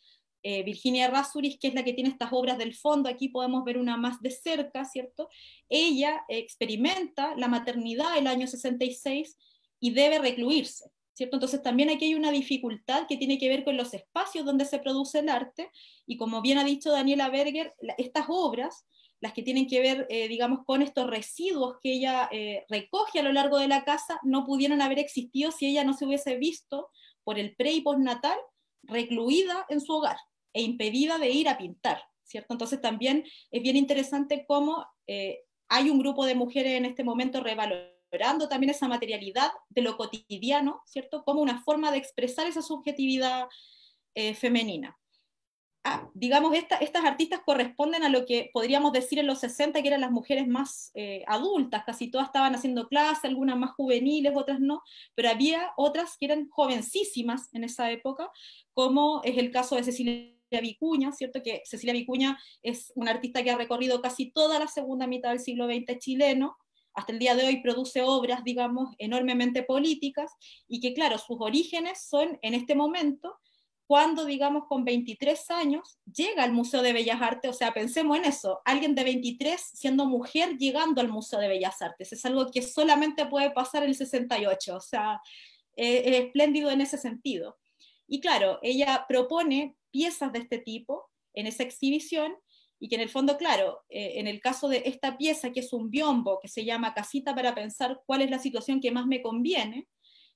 eh, Virginia Rasuris, que es la que tiene estas obras del fondo, aquí podemos ver una más de cerca, ¿cierto? Ella experimenta la maternidad el año 66 y debe recluirse. Entonces también aquí hay una dificultad que tiene que ver con los espacios donde se produce el arte, y como bien ha dicho Daniela Berger, estas obras, las que tienen que ver, eh, digamos, con estos residuos que ella eh, recoge a lo largo de la casa, no pudieran haber existido si ella no se hubiese visto por el pre y postnatal recluida en su hogar e impedida de ir a pintar, ¿cierto? Entonces también es bien interesante cómo eh, hay un grupo de mujeres en este momento revalorizando esperando también esa materialidad de lo cotidiano, ¿cierto? Como una forma de expresar esa subjetividad eh, femenina. Ah, digamos, estas artistas corresponden a lo que podríamos decir en los 60, que eran las mujeres más eh, adultas, casi todas estaban haciendo clase, algunas más juveniles, otras no, pero había otras que eran jovencísimas en esa época, como es el caso de Cecilia Vicuña, ¿cierto? Que Cecilia Vicuña es una artista que ha recorrido casi toda la segunda mitad del siglo XX chileno, hasta el día de hoy produce obras, digamos, enormemente políticas y que, claro, sus orígenes son en este momento cuando, digamos, con 23 años llega al Museo de Bellas Artes, o sea, pensemos en eso, alguien de 23 siendo mujer llegando al Museo de Bellas Artes, es algo que solamente puede pasar en el 68, o sea, eh, es espléndido en ese sentido. Y claro, ella propone piezas de este tipo en esa exhibición y que en el fondo, claro, eh, en el caso de esta pieza, que es un biombo, que se llama Casita para pensar cuál es la situación que más me conviene,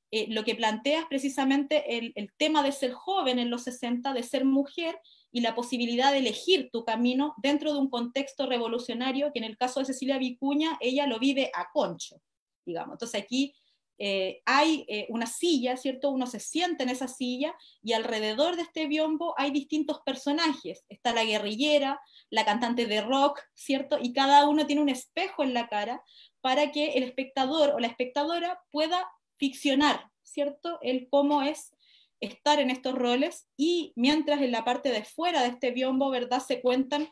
eh, lo que plantea es precisamente el, el, tema de ser joven en los 60, de ser mujer y la posibilidad de elegir tu camino dentro de un contexto revolucionario que en el caso de Cecilia Vicuña, ella lo vive a concho, digamos. Entonces aquí eh, hay eh, una silla, ¿cierto? Uno se siente en esa silla y alrededor de este biombo hay distintos personajes. Está la guerrillera, la cantante de rock, ¿cierto? Y cada uno tiene un espejo en la cara para que el espectador o la espectadora pueda ficcionar, ¿cierto? El cómo es estar en estos roles y mientras en la parte de fuera de este biombo, ¿verdad? Se cuentan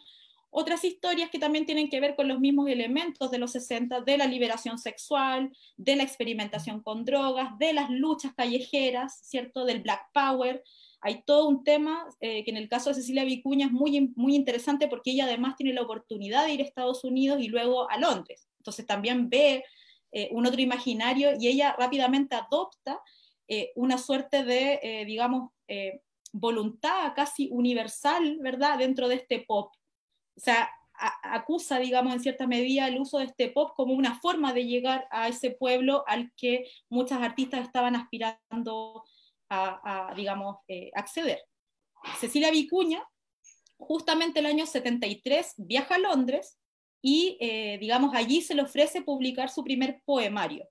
otras historias que también tienen que ver con los mismos elementos de los 60, de la liberación sexual, de la experimentación con drogas, de las luchas callejeras, ¿cierto? Del Black Power. Hay todo un tema eh, que en el caso de Cecilia Vicuña es muy, muy interesante porque ella además tiene la oportunidad de ir a Estados Unidos y luego a Londres. Entonces también ve eh, un otro imaginario y ella rápidamente adopta eh, una suerte de, digamos, voluntad casi universal, ¿verdad?, dentro de este pop o sea, acusa, digamos, en cierta medida el uso de este pop como una forma de llegar a ese pueblo al que muchas artistas estaban aspirando a, digamos, eh, acceder. Cecilia Vicuña, justamente el año 73, viaja a Londres y, eh, digamos, allí se le ofrece publicar su primer poemario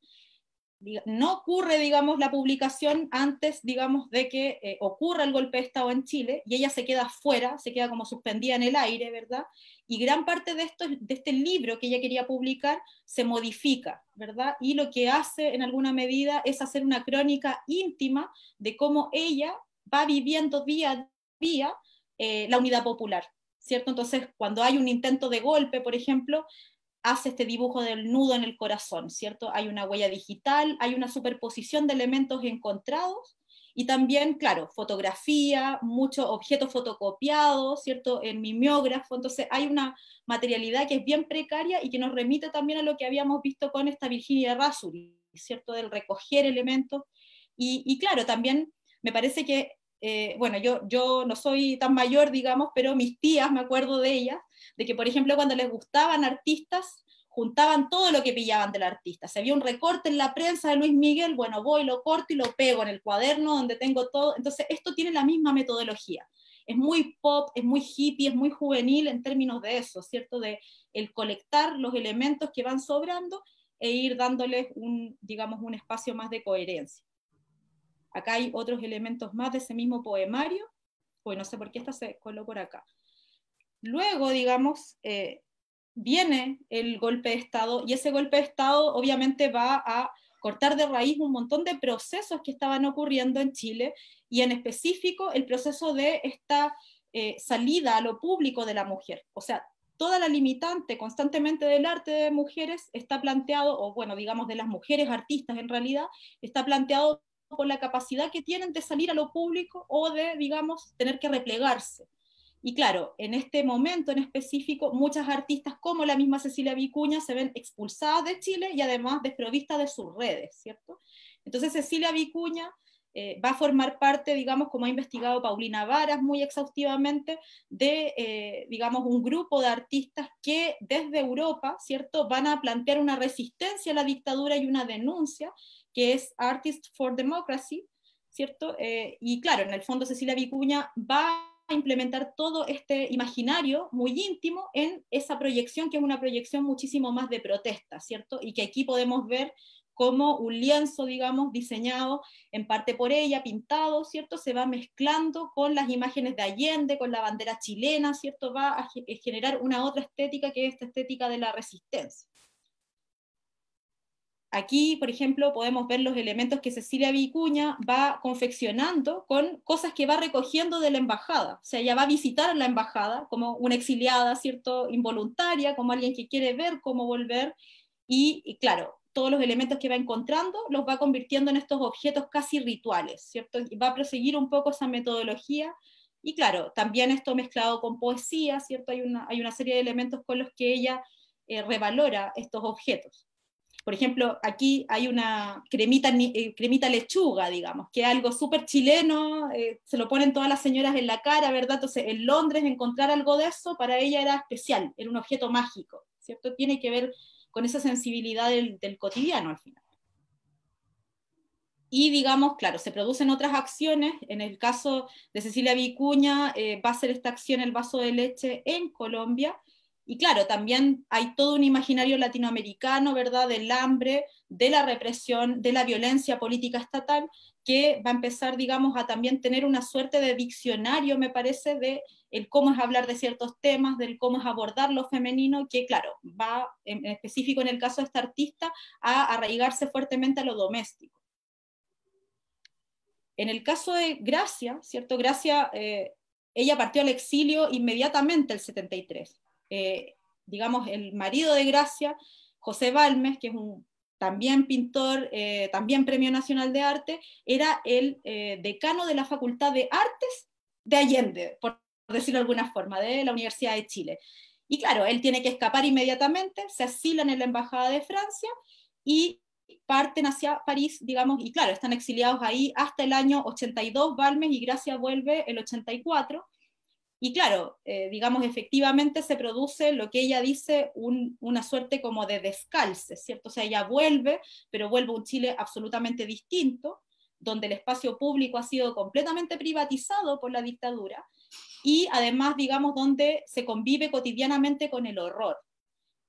no ocurre, digamos, la publicación antes, digamos, de que eh, ocurra el golpe de Estado en Chile, y ella se queda fuera, se queda como suspendida en el aire, ¿verdad? Y gran parte de, esto, de este libro que ella quería publicar se modifica, ¿verdad? Y lo que hace, en alguna medida, es hacer una crónica íntima de cómo ella va viviendo día a día eh, la unidad popular, ¿cierto? Entonces, cuando hay un intento de golpe, por ejemplo, hace este dibujo del nudo en el corazón, ¿cierto? Hay una huella digital, hay una superposición de elementos encontrados y también, claro, fotografía, muchos objetos fotocopiados, ¿cierto? En mimeógrafo, entonces hay una materialidad que es bien precaria y que nos remite también a lo que habíamos visto con esta Virginia Rasuri, ¿cierto? Del recoger elementos. Y, claro, también me parece que, eh, bueno, yo, yo no soy tan mayor, digamos, pero mis tías, me acuerdo de ellas, de que, por ejemplo, cuando les gustaban artistas, juntaban todo lo que pillaban del artista. se había un recorte en la prensa de Luis Miguel, bueno, voy, lo corto y lo pego en el cuaderno donde tengo todo. Entonces, esto tiene la misma metodología. Es muy pop, es muy hippie, es muy juvenil en términos de eso, ¿cierto? De el colectar los elementos que van sobrando e ir dándoles un, digamos, un espacio más de coherencia. Acá hay otros elementos más de ese mismo poemario. Pues no sé por qué esta se coló por acá. Luego, digamos, eh, viene el golpe de Estado y ese golpe de Estado obviamente va a cortar de raíz un montón de procesos que estaban ocurriendo en Chile y en específico el proceso de esta eh, salida a lo público de la mujer. O sea, toda la limitante constantemente del arte de mujeres está planteado, o bueno, digamos de las mujeres artistas en realidad, está planteado por la capacidad que tienen de salir a lo público o de, digamos, tener que replegarse. Y claro, en este momento en específico, muchas artistas como la misma Cecilia Vicuña se ven expulsadas de Chile y además desprovistas de sus redes, ¿cierto? Entonces Cecilia Vicuña eh, va a formar parte, digamos, como ha investigado Paulina Varas muy exhaustivamente, de, eh, digamos, un grupo de artistas que desde Europa, ¿cierto?, van a plantear una resistencia a la dictadura y una denuncia, que es Artists for Democracy, ¿cierto? Eh, y claro, en el fondo Cecilia Vicuña va a implementar todo este imaginario muy íntimo en esa proyección, que es una proyección muchísimo más de protesta, ¿cierto? Y que aquí podemos ver como un lienzo, digamos, diseñado en parte por ella, pintado, ¿cierto? Se va mezclando con las imágenes de Allende, con la bandera chilena, ¿cierto? Va a eh, generar una otra estética que es esta estética de la resistencia. Aquí, por ejemplo, podemos ver los elementos que Cecilia Vicuña va confeccionando con cosas que va recogiendo de la embajada. O sea, ella va a visitar la embajada como una exiliada, ¿cierto? Involuntaria, como alguien que quiere ver cómo volver. Y, claro, todos los elementos que va encontrando los va convirtiendo en estos objetos casi rituales, ¿cierto? Y va a proseguir un poco esa metodología. Y claro, también esto mezclado con poesía, ¿cierto? Hay una, serie de elementos con los que ella eh, revalora estos objetos. Por ejemplo, aquí hay una cremita, eh, cremita lechuga, digamos, que es algo súper chileno, eh, se lo ponen todas las señoras en la cara, ¿verdad? Entonces, en Londres encontrar algo de eso para ella era especial, era un objeto mágico, ¿cierto? Tiene que ver con esa sensibilidad del, cotidiano al final. Y digamos, claro, se producen otras acciones. En el caso de Cecilia Vicuña, eh, va a ser esta acción el vaso de leche en Colombia, y claro, también hay todo un imaginario latinoamericano, ¿verdad?, del hambre, de la represión, de la violencia política estatal, que va a empezar, digamos, a también tener una suerte de diccionario, me parece, de el cómo es hablar de ciertos temas, del cómo es abordar lo femenino, que claro, va, en específico en el caso de esta artista, a arraigarse fuertemente a lo doméstico. En el caso de Gracia, ¿cierto? Gracia, eh, ella partió al exilio inmediatamente el 73 eh, digamos, el marido de Gracia, José Balmes, que es un también pintor, eh, también Premio Nacional de Arte, era el eh, decano de la Facultad de Artes de Allende, por decirlo de alguna forma, de la Universidad de Chile. Y claro, él tiene que escapar inmediatamente, se asilan en la Embajada de Francia y parten hacia París, digamos, y claro, están exiliados ahí hasta el año 82, Balmes y Gracia vuelve el 84 y claro, eh, digamos, efectivamente se produce lo que ella dice, una suerte como de descalce, ¿cierto? O sea, ella vuelve, pero vuelve un Chile absolutamente distinto, donde el espacio público ha sido completamente privatizado por la dictadura y además, digamos, donde se convive cotidianamente con el horror.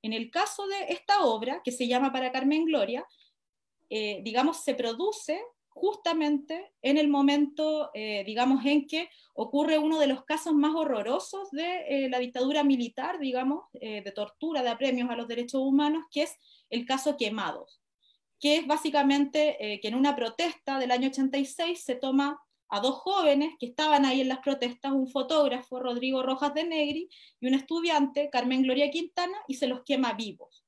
En el caso de esta obra, que se llama Para Carmen Gloria, eh, digamos, se produce justamente en el momento, eh, digamos, en que ocurre uno de los casos más horrorosos de eh, la dictadura militar, digamos, eh, de tortura, de apremios a los derechos humanos, que es el caso Quemados, que es básicamente que en una protesta del año 86 se toma a dos jóvenes que estaban ahí en las protestas, un fotógrafo, Rodrigo Rojas de Negri, y un estudiante, Carmen Gloria Quintana, y se los quema vivos.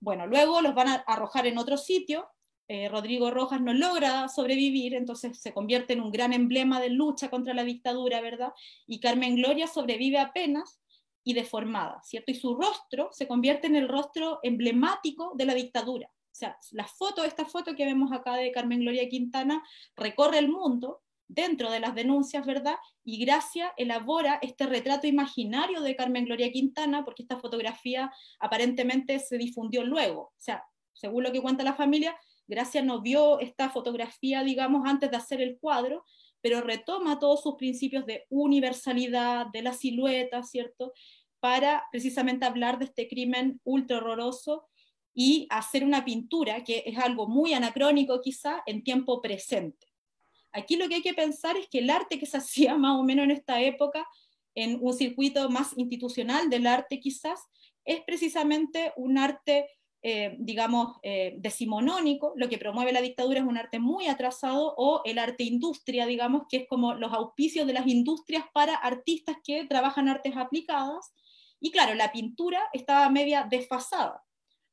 Bueno, luego los van a arrojar en otro sitio, eh, Rodrigo Rojas no logra sobrevivir, entonces se convierte en un gran emblema de lucha contra la dictadura, ¿verdad? Y Carmen Gloria sobrevive apenas y deformada, ¿cierto? Y su rostro se convierte en el rostro emblemático de la dictadura. O sea, la foto, esta foto que vemos acá de Carmen Gloria Quintana recorre el mundo dentro de las denuncias, ¿verdad? Y Gracia elabora este retrato imaginario de Carmen Gloria Quintana, porque esta fotografía aparentemente se difundió luego. O sea, según lo que cuenta la familia, Gracia no vio esta fotografía, digamos, antes de hacer el cuadro, pero retoma todos sus principios de universalidad, de la silueta, ¿cierto? Para precisamente hablar de este crimen ultra horroroso y hacer una pintura, que es algo muy anacrónico quizá, en tiempo presente. Aquí lo que hay que pensar es que el arte que se hacía más o menos en esta época, en un circuito más institucional del arte quizás, es precisamente un arte eh, digamos, eh, decimonónico, lo que promueve la dictadura es un arte muy atrasado, o el arte industria, digamos, que es como los auspicios de las industrias para artistas que trabajan artes aplicadas. Y claro, la pintura estaba media desfasada.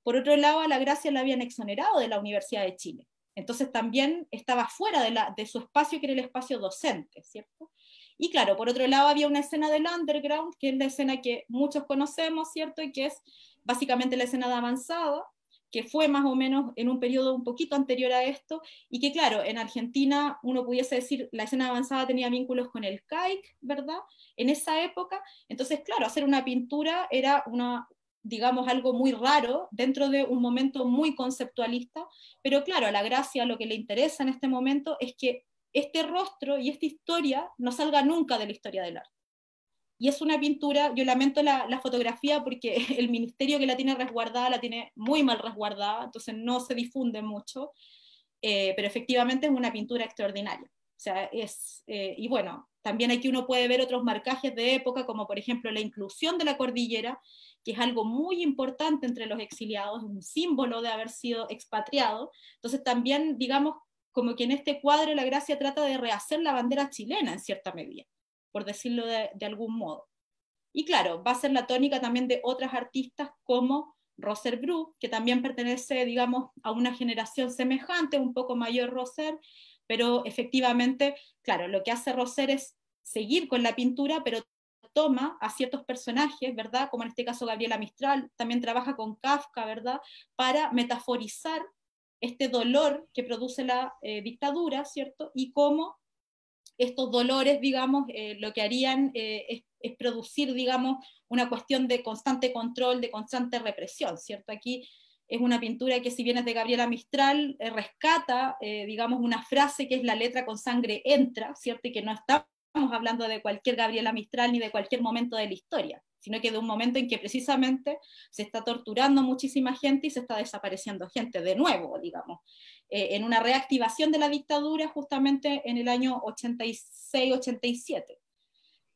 Por otro lado, a la Gracia la habían exonerado de la Universidad de Chile. Entonces también estaba fuera de su espacio, que era el espacio docente, ¿cierto? Y claro, por otro lado había una escena del underground, que es la escena que muchos conocemos, ¿cierto? Y que es básicamente la escena de avanzada, que fue más o menos en un periodo un poquito anterior a esto, y que claro, en Argentina uno pudiese decir, la escena avanzada tenía vínculos con el CAIC, ¿verdad? En esa época, entonces claro, hacer una pintura era una digamos algo muy raro dentro de un momento muy conceptualista, pero claro, a la gracia lo que le interesa en este momento es que este rostro y esta historia no salga nunca de la historia del arte. Y es una pintura, yo lamento la, fotografía porque el ministerio que la tiene resguardada la tiene muy mal resguardada, entonces no se difunde mucho, eh, pero efectivamente es una pintura extraordinaria. O sea, es, eh, y bueno, también aquí uno puede ver otros marcajes de época, como por ejemplo la inclusión de la cordillera, que es algo muy importante entre los exiliados, un símbolo de haber sido expatriado. Entonces también, digamos, como que en este cuadro la gracia trata de rehacer la bandera chilena en cierta medida, por decirlo de, algún modo. Y claro, va a ser la tónica también de otras artistas como Roser Bru, que también pertenece, digamos, a una generación semejante, un poco mayor Roser, pero efectivamente, claro, lo que hace Roser es seguir con la pintura, pero toma a ciertos personajes, ¿verdad? Como en este caso Gabriela Mistral, también trabaja con Kafka, ¿verdad? Para metaforizar este dolor que produce la eh, dictadura, ¿cierto? Y cómo estos dolores, digamos, eh, lo que harían eh, es, es, producir, digamos, una cuestión de constante control, de constante represión, ¿cierto? Aquí es una pintura que, si bien es de Gabriela Mistral, rescata, digamos, una frase que es la letra con sangre entra, ¿cierto? Y que no estamos hablando de cualquier Gabriela Mistral ni de cualquier momento de la historia sino que de un momento en que precisamente se está torturando muchísima gente y se está desapareciendo gente de nuevo, digamos, eh, en una reactivación de la dictadura justamente en el año 86-87.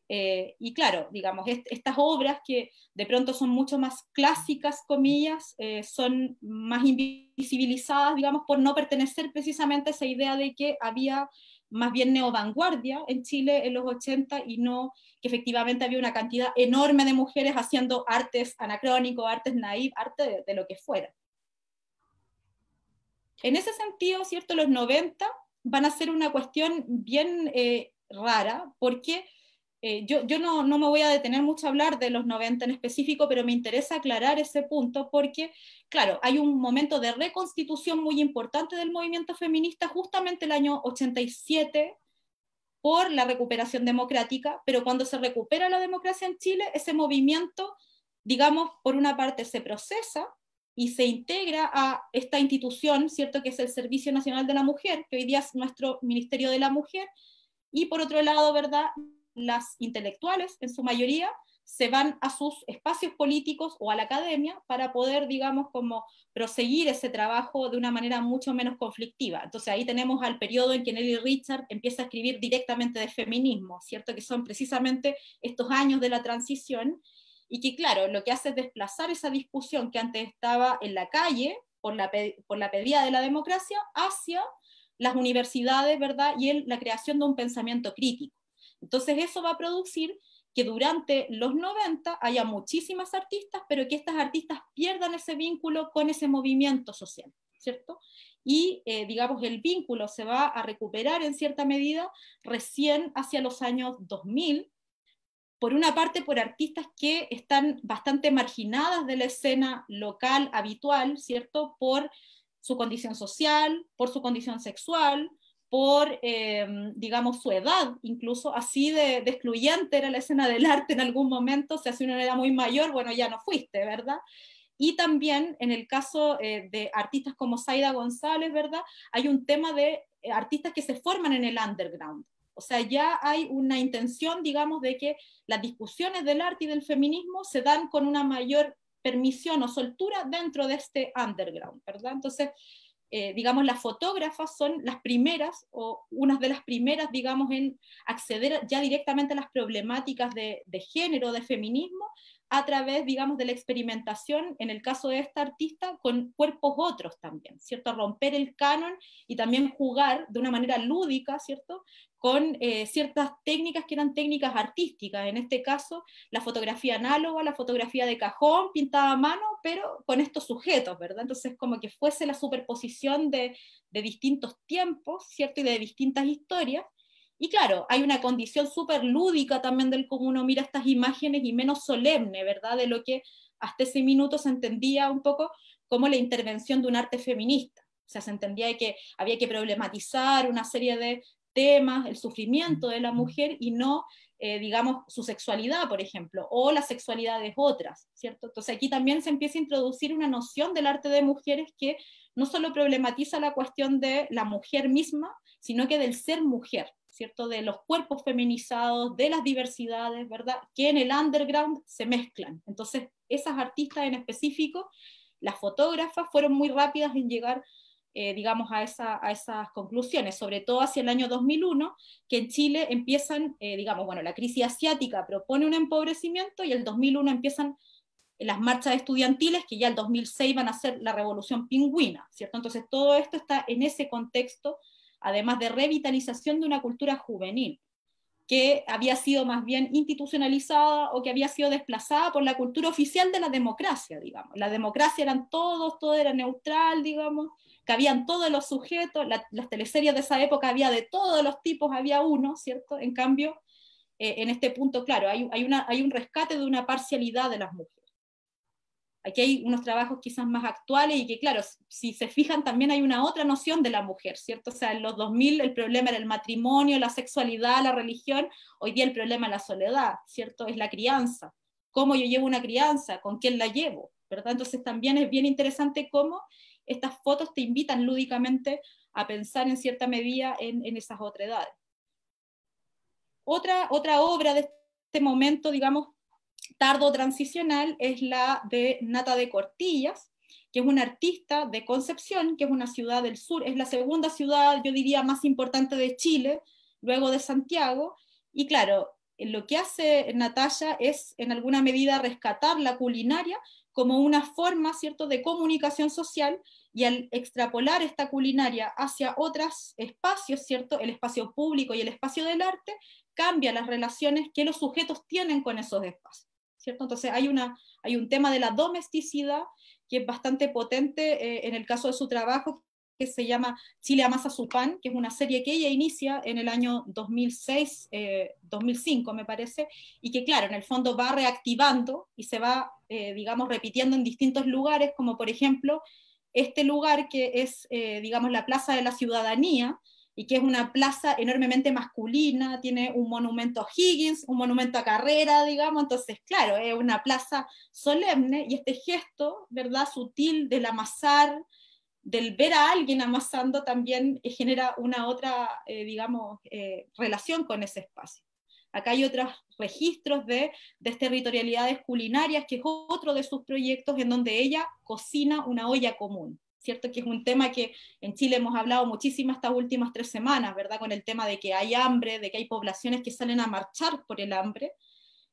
Eh, y claro, digamos, estas obras que de pronto son mucho más clásicas, comillas, eh, son más invisibilizadas, digamos, por no pertenecer precisamente a esa idea de que había más bien neovanguardia en Chile en los 80 y no que efectivamente había una cantidad enorme de mujeres haciendo artes anacrónicos, artes naive, arte de, lo que fuera. En ese sentido, ¿cierto? Los 90 van a ser una cuestión bien eh, rara porque eh, yo, yo no, no, me voy a detener mucho a hablar de los 90 en específico, pero me interesa aclarar ese punto porque, claro, hay un momento de reconstitución muy importante del movimiento feminista justamente el año 87 por la recuperación democrática, pero cuando se recupera la democracia en Chile, ese movimiento, digamos, por una parte se procesa y se integra a esta institución, ¿cierto?, que es el Servicio Nacional de la Mujer, que hoy día es nuestro Ministerio de la Mujer, y por otro lado, ¿verdad? las intelectuales, en su mayoría, se van a sus espacios políticos o a la academia para poder, digamos, como proseguir ese trabajo de una manera mucho menos conflictiva. Entonces ahí tenemos al periodo en que Nelly Richard empieza a escribir directamente de feminismo, ¿cierto? Que son precisamente estos años de la transición y que, claro, lo que hace es desplazar esa discusión que antes estaba en la calle por la, por la pedida de la democracia hacia las universidades, ¿verdad? Y la creación de un pensamiento crítico. Entonces eso va a producir que durante los 90 haya muchísimas artistas, pero que estas artistas pierdan ese vínculo con ese movimiento social, ¿cierto? Y, eh, digamos, el vínculo se va a recuperar en cierta medida recién hacia los años 2000, por una parte por artistas que están bastante marginadas de la escena local habitual, ¿cierto? Por su condición social, por su condición sexual, por, em, digamos, su edad, incluso así de, excluyente era la escena del arte en algún momento, se sea, si uno era muy mayor, bueno, ya no fuiste, ¿verdad? Y también en el caso eh, de artistas como Zaida González, ¿verdad? Hay un tema de eh, artistas que se forman en el underground. O sea, ya hay una intención, digamos, de que las discusiones del arte y del feminismo se dan con una mayor permisión o soltura dentro de este underground, ¿verdad? Entonces, eh, digamos, las fotógrafas son las primeras o unas de las primeras, digamos, en acceder ya directamente a las problemáticas de género, de feminismo, a través, digamos, de la experimentación, en el caso de esta artista, con cuerpos otros también, ¿cierto? Romper el canon y también jugar de una manera lúdica, ¿cierto? Con eh, ciertas técnicas que eran técnicas artísticas, en este caso la fotografía análoga, la fotografía de cajón, pintada a mano, pero con estos sujetos, ¿verdad? Entonces, como que fuese la superposición de, de distintos tiempos, ¿cierto? Y de distintas historias y claro, hay una condición súper lúdica también del cómo uno mira estas imágenes y menos solemne, ¿verdad? De lo que hasta ese minuto se entendía un poco como la intervención de un arte feminista. O sea, se entendía que había que problematizar una serie de temas, el sufrimiento de la mujer y no, eh, digamos, su sexualidad, por ejemplo, o las sexualidades otras, ¿cierto? Entonces aquí también se empieza a introducir una noción del arte de mujeres que no solo problematiza la cuestión de la mujer misma, sino que del ser mujer, de los cuerpos feminizados, de las diversidades, ¿verdad? Que en el underground se mezclan. Entonces, esas artistas en específico, las fotógrafas, fueron muy rápidas en llegar eh, digamos, a, esa, a, esas conclusiones, sobre todo hacia el año 2001, que en Chile empiezan, eh, digamos, bueno, la crisis asiática propone un empobrecimiento y el 2001 empiezan las marchas estudiantiles, que ya el 2006 van a ser la revolución pingüina, ¿cierto? Entonces todo esto está en ese contexto además de revitalización de una cultura juvenil que había sido más bien institucionalizada o que había sido desplazada por la cultura oficial de la democracia, digamos. La democracia eran todos, todo era neutral, digamos, que habían todos los sujetos, las teleseries de esa época había de todos los tipos, había uno, ¿cierto? En cambio, eh, en este punto, claro, hay un rescate de una parcialidad de las mujeres. Aquí hay unos trabajos quizás más actuales y que, claro, si se fijan también hay una otra noción de la mujer, ¿cierto? O sea, en los 2000 el problema era el matrimonio, la sexualidad, la religión, hoy día el problema es la soledad, ¿cierto? Es la crianza. ¿Cómo yo llevo una crianza? ¿Con quién la llevo? ¿Verdad? Entonces también es bien interesante cómo estas fotos te invitan lúdicamente a pensar en cierta medida en, esas otras edades. Otra, otra obra de este momento, digamos, tardo transicional es la de Nata de Cortillas, que es una artista de Concepción, que es una ciudad del sur, es la segunda ciudad, yo diría, más importante de Chile, luego de Santiago. Y claro, lo que hace Natalia es en alguna medida rescatar la culinaria como una forma ¿cierto? de comunicación social y al extrapolar esta culinaria hacia otros espacios, ¿cierto? el espacio público y el espacio del arte, cambia las relaciones que los sujetos tienen con esos espacios. Entonces hay, una, hay un tema de la domesticidad que es bastante potente eh, en el caso de su trabajo, que se llama Chile amasa su pan, que es una serie que ella inicia en el año 2006, 2005 eh, me parece, y que claro, en el fondo va reactivando y se va, eh, digamos, repitiendo en distintos lugares, como por ejemplo este lugar que es, digamos, la Plaza de la Ciudadanía, y que es una plaza enormemente masculina, tiene un monumento a Higgins, un monumento a Carrera, digamos, entonces, claro, es una plaza solemne y este gesto, ¿verdad?, sutil del amasar, del ver a alguien amasando también eh, genera una otra, eh, digamos, eh, relación con ese espacio. Acá hay otros registros de territorialidades culinarias, que es otro de sus proyectos en donde ella cocina una olla común. ¿cierto? Que es un tema que en Chile hemos hablado muchísimo estas últimas tres semanas, ¿verdad? Con el tema de que hay hambre, de que hay poblaciones que salen a marchar por el hambre,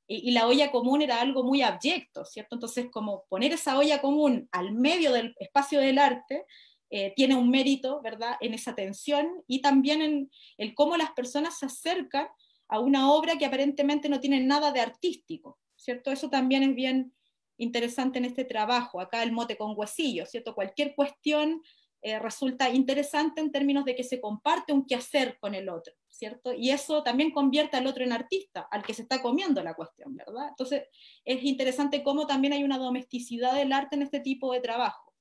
y, la olla común era algo muy abyecto, ¿cierto? Entonces, como poner esa olla común al medio del espacio del arte, eh, tiene un mérito, ¿verdad?, en esa tensión y también en el cómo las personas se acercan a una obra que aparentemente no tiene nada de artístico, ¿cierto? Eso también es bien, interesante en este trabajo. Acá el mote con huesillo, ¿cierto? Cualquier cuestión eh, resulta interesante en términos de que se comparte un quehacer con el otro, ¿cierto? Y eso también convierte al otro en artista, al que se está comiendo la cuestión, ¿verdad? Entonces, es interesante cómo también hay una domesticidad del arte en este tipo de trabajo.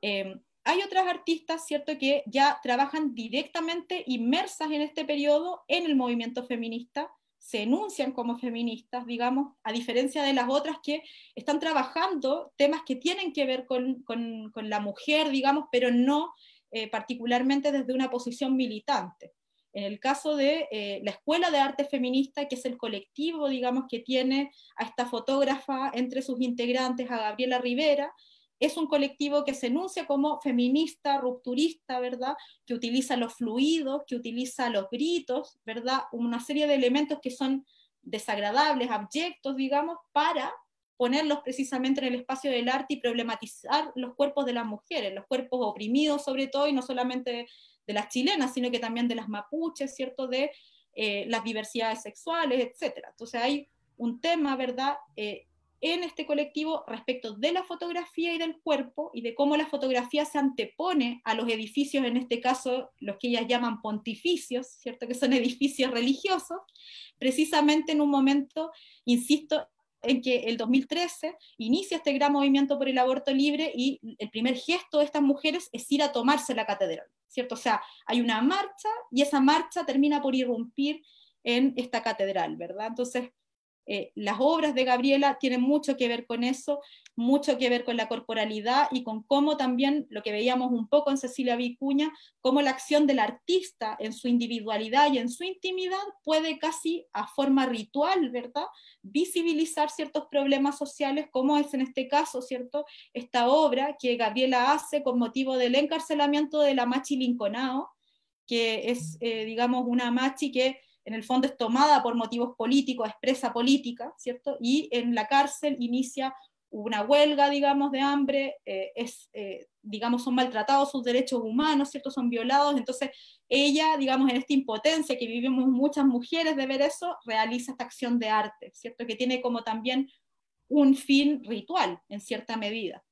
Em, hay otras artistas, ¿cierto?, que ya trabajan directamente inmersas en este periodo en el movimiento feminista se enuncian como feministas, digamos, a diferencia de las otras que están trabajando temas que tienen que ver con, la mujer, digamos, pero no eh, particularmente desde una posición militante. En el caso de eh, la Escuela de Arte Feminista, que es el colectivo, digamos, que tiene a esta fotógrafa entre sus integrantes, a Gabriela Rivera, es un colectivo que se enuncia como feminista, rupturista, ¿verdad? Que utiliza los fluidos, que utiliza los gritos, ¿verdad? Una serie de elementos que son desagradables, abyectos, digamos, para ponerlos precisamente en el espacio del arte y problematizar los cuerpos de las mujeres, los cuerpos oprimidos sobre todo, y no solamente de las chilenas, sino que también de las mapuches, ¿cierto? De eh, las diversidades sexuales, etc. Entonces hay un tema, ¿verdad? Eh, en este colectivo respecto de la fotografía y del cuerpo y de cómo la fotografía se antepone a los edificios, en este caso los que ellas llaman pontificios, ¿cierto? que son edificios religiosos, precisamente en un momento, insisto, en que el 2013 inicia este gran movimiento por el aborto libre y el primer gesto de estas mujeres es ir a tomarse la catedral, ¿cierto? O sea, hay una marcha y esa marcha termina por irrumpir en esta catedral, ¿verdad? Entonces, eh, las obras de Gabriela tienen mucho que ver con eso, mucho que ver con la corporalidad y con cómo también, lo que veíamos un poco en Cecilia Vicuña, cómo la acción del artista en su individualidad y en su intimidad puede casi a forma ritual, ¿verdad?, visibilizar ciertos problemas sociales, como es en este caso, ¿cierto?, esta obra que Gabriela hace con motivo del encarcelamiento de la Machi Linconao, que es, eh, digamos, una Machi que en el fondo es tomada por motivos políticos, expresa política, ¿cierto? Y en la cárcel inicia una huelga, digamos, de hambre, eh, es, eh, digamos, son maltratados sus derechos humanos, ¿cierto? Son violados, entonces ella, digamos, en esta impotencia que vivimos muchas mujeres de ver eso, realiza esta acción de arte, ¿cierto? Que tiene como también un fin ritual, en cierta medida.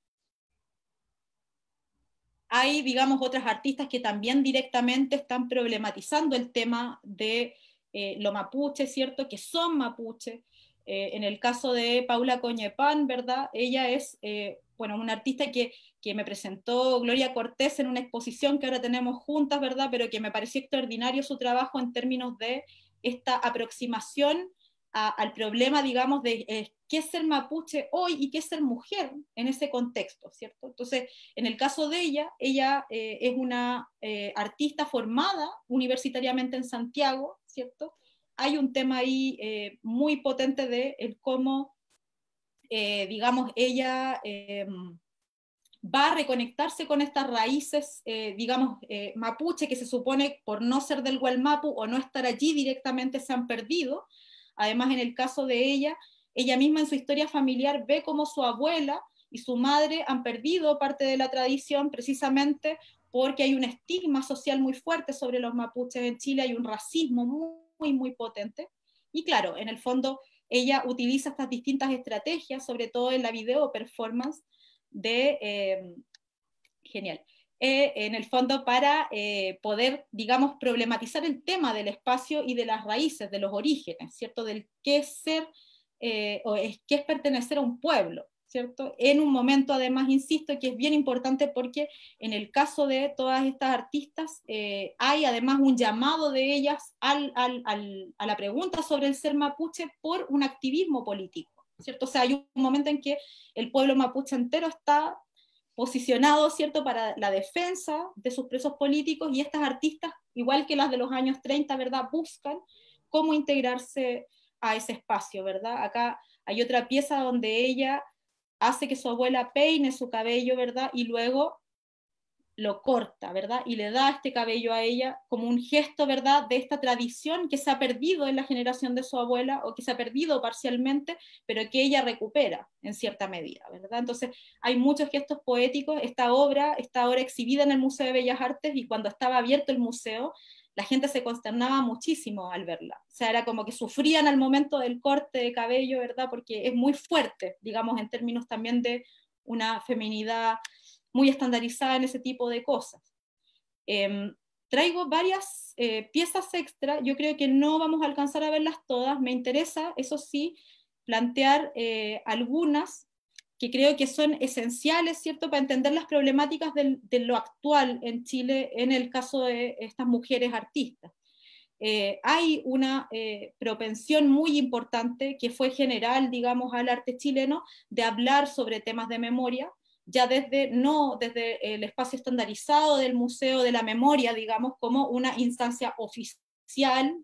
Hay, digamos, otras artistas que también directamente están problematizando el tema de eh, lo mapuche, ¿cierto? Que son mapuche. Eh, en el caso de Paula Coñepán, ¿verdad? Ella es, eh, bueno, una artista que, me presentó Gloria Cortés en una exposición que ahora tenemos juntas, ¿verdad? Pero que me pareció extraordinario su trabajo en términos de esta aproximación al problema, digamos, de eh, qué es ser mapuche hoy y qué es ser mujer en ese contexto, ¿cierto? Entonces, en el caso de ella, ella es una artista formada universitariamente en Santiago, hay un tema ahí eh, muy potente de cómo, eh, digamos, ella eh, va a reconectarse con estas raíces, digamos, mapuche, que se supone por no ser del Gualmapu o no estar allí directamente se han perdido. Además, en el caso de ella, ella misma en su historia familiar ve cómo su abuela y su madre han perdido parte de la tradición precisamente porque hay un estigma social muy fuerte sobre los mapuches en Chile, hay un racismo muy, muy potente. Y claro, en el fondo ella utiliza estas distintas estrategias, sobre todo en la video performance de... Eh, genial. Eh, en el fondo para eh, poder, digamos, problematizar el tema del espacio y de las raíces, de los orígenes, ¿cierto? Del qué es ser o es, qué es pertenecer a un pueblo. ¿cierto? En un momento, además, insisto, que es bien importante porque en el caso de todas estas artistas eh, hay además un llamado de ellas a la pregunta sobre el ser mapuche por un activismo político, ¿cierto? O sea, hay un momento en que el pueblo mapuche entero está posicionado, ¿cierto?, para la defensa de sus presos políticos y estas artistas, igual que las de los años 30, ¿verdad?, buscan cómo integrarse a ese espacio, ¿verdad? Acá hay otra pieza donde ella hace que su abuela peine su cabello, ¿verdad? Y luego lo corta, ¿verdad? Y le da este cabello a ella como un gesto, ¿verdad? De esta tradición que se ha perdido en la generación de su abuela o que se ha perdido parcialmente, pero que ella recupera en cierta medida, ¿verdad? Entonces, hay muchos gestos poéticos. Esta obra está ahora exhibida en el Museo de Bellas Artes y cuando estaba abierto el museo, la gente se consternaba muchísimo al verla. O sea, era como que sufrían al momento del corte de cabello, ¿verdad? Porque es muy fuerte, digamos, en términos también de una feminidad muy estandarizada en ese tipo de cosas. Em, traigo varias eh, piezas extra, yo creo que no vamos a alcanzar a verlas todas, me interesa, eso sí, plantear eh, algunas que creo que son esenciales, ¿cierto?, para entender las problemáticas de lo actual en Chile en el caso de estas mujeres artistas. Eh, hay una eh, propensión muy importante que fue general, digamos, al arte chileno de hablar sobre temas de memoria, ya desde, no desde el espacio estandarizado del Museo de la Memoria, digamos, como una instancia oficial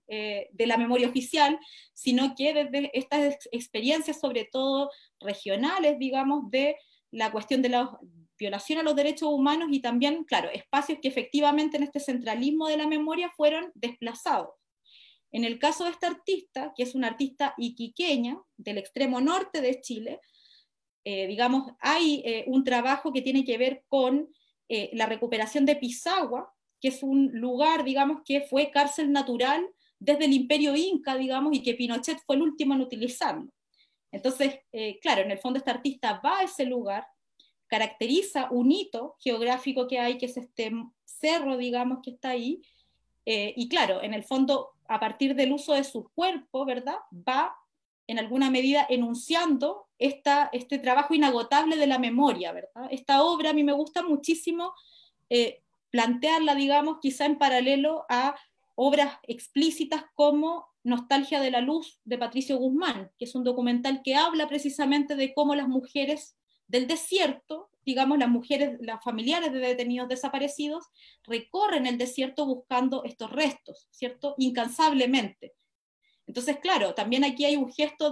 eh, de la memoria oficial, sino que desde estas experiencias, sobre todo regionales, digamos, de la cuestión de la violación a los derechos humanos y también, claro, espacios que efectivamente en este centralismo de la memoria fueron desplazados. En el caso de esta artista, que es una artista iquiqueña del extremo norte de Chile, eh, digamos, hay eh, un trabajo que tiene que ver con la recuperación de Pisagua, que es un lugar, digamos, que fue cárcel natural desde el imperio inca, digamos, y que Pinochet fue el último en utilizarlo. Entonces, eh, claro, en el fondo esta artista va a ese lugar, caracteriza un hito geográfico que hay, que es este cerro, digamos, que está ahí, eh, y claro, en el fondo, a partir del uso de su cuerpo, ¿verdad? Va en alguna medida enunciando este trabajo inagotable de la memoria, ¿verdad? Esta obra a mí me gusta muchísimo eh, plantearla, digamos, quizá en paralelo a obras explícitas como Nostalgia de la Luz de Patricio Guzmán, que es un documental que habla precisamente de cómo las mujeres del desierto, digamos las mujeres, las familiares de detenidos desaparecidos, recorren el desierto buscando estos restos, ¿cierto? Incansablemente. Entonces, claro, también aquí hay un gesto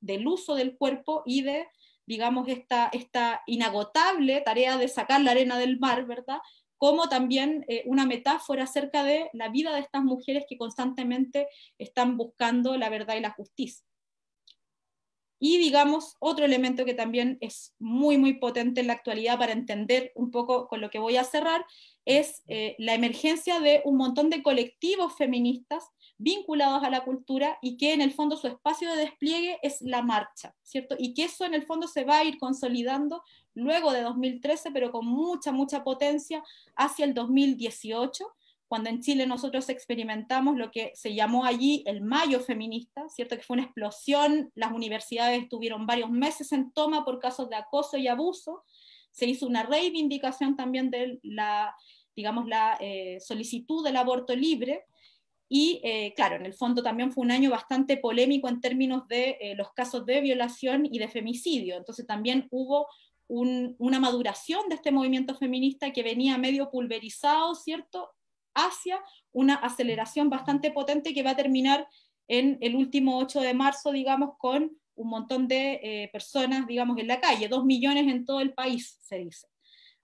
del uso del cuerpo y de, digamos, esta, esta inagotable tarea de sacar la arena del mar, ¿verdad? como también eh, una metáfora acerca de la vida de estas mujeres que constantemente están buscando la verdad y la justicia. Y digamos, otro elemento que también es muy, muy potente en la actualidad para entender un poco con lo que voy a cerrar, es eh, la emergencia de un montón de colectivos feministas vinculados a la cultura y que en el fondo su espacio de despliegue es la marcha, ¿cierto? Y que eso en el fondo se va a ir consolidando luego de 2013, pero con mucha, mucha potencia hacia el 2018, cuando en Chile nosotros experimentamos lo que se llamó allí el mayo feminista, ¿cierto? Que fue una explosión, las universidades estuvieron varios meses en toma por casos de acoso y abuso, se hizo una reivindicación también de la, digamos, la eh, solicitud del aborto libre. Y eh, claro, en el fondo también fue un año bastante polémico en términos de eh, los casos de violación y de femicidio. Entonces también hubo una maduración de este movimiento feminista que venía medio pulverizado, ¿cierto? Hacia una aceleración bastante potente que va a terminar en el último 8 de marzo, digamos, con un montón de eh, personas, digamos, en la calle, dos millones en todo el país, se dice.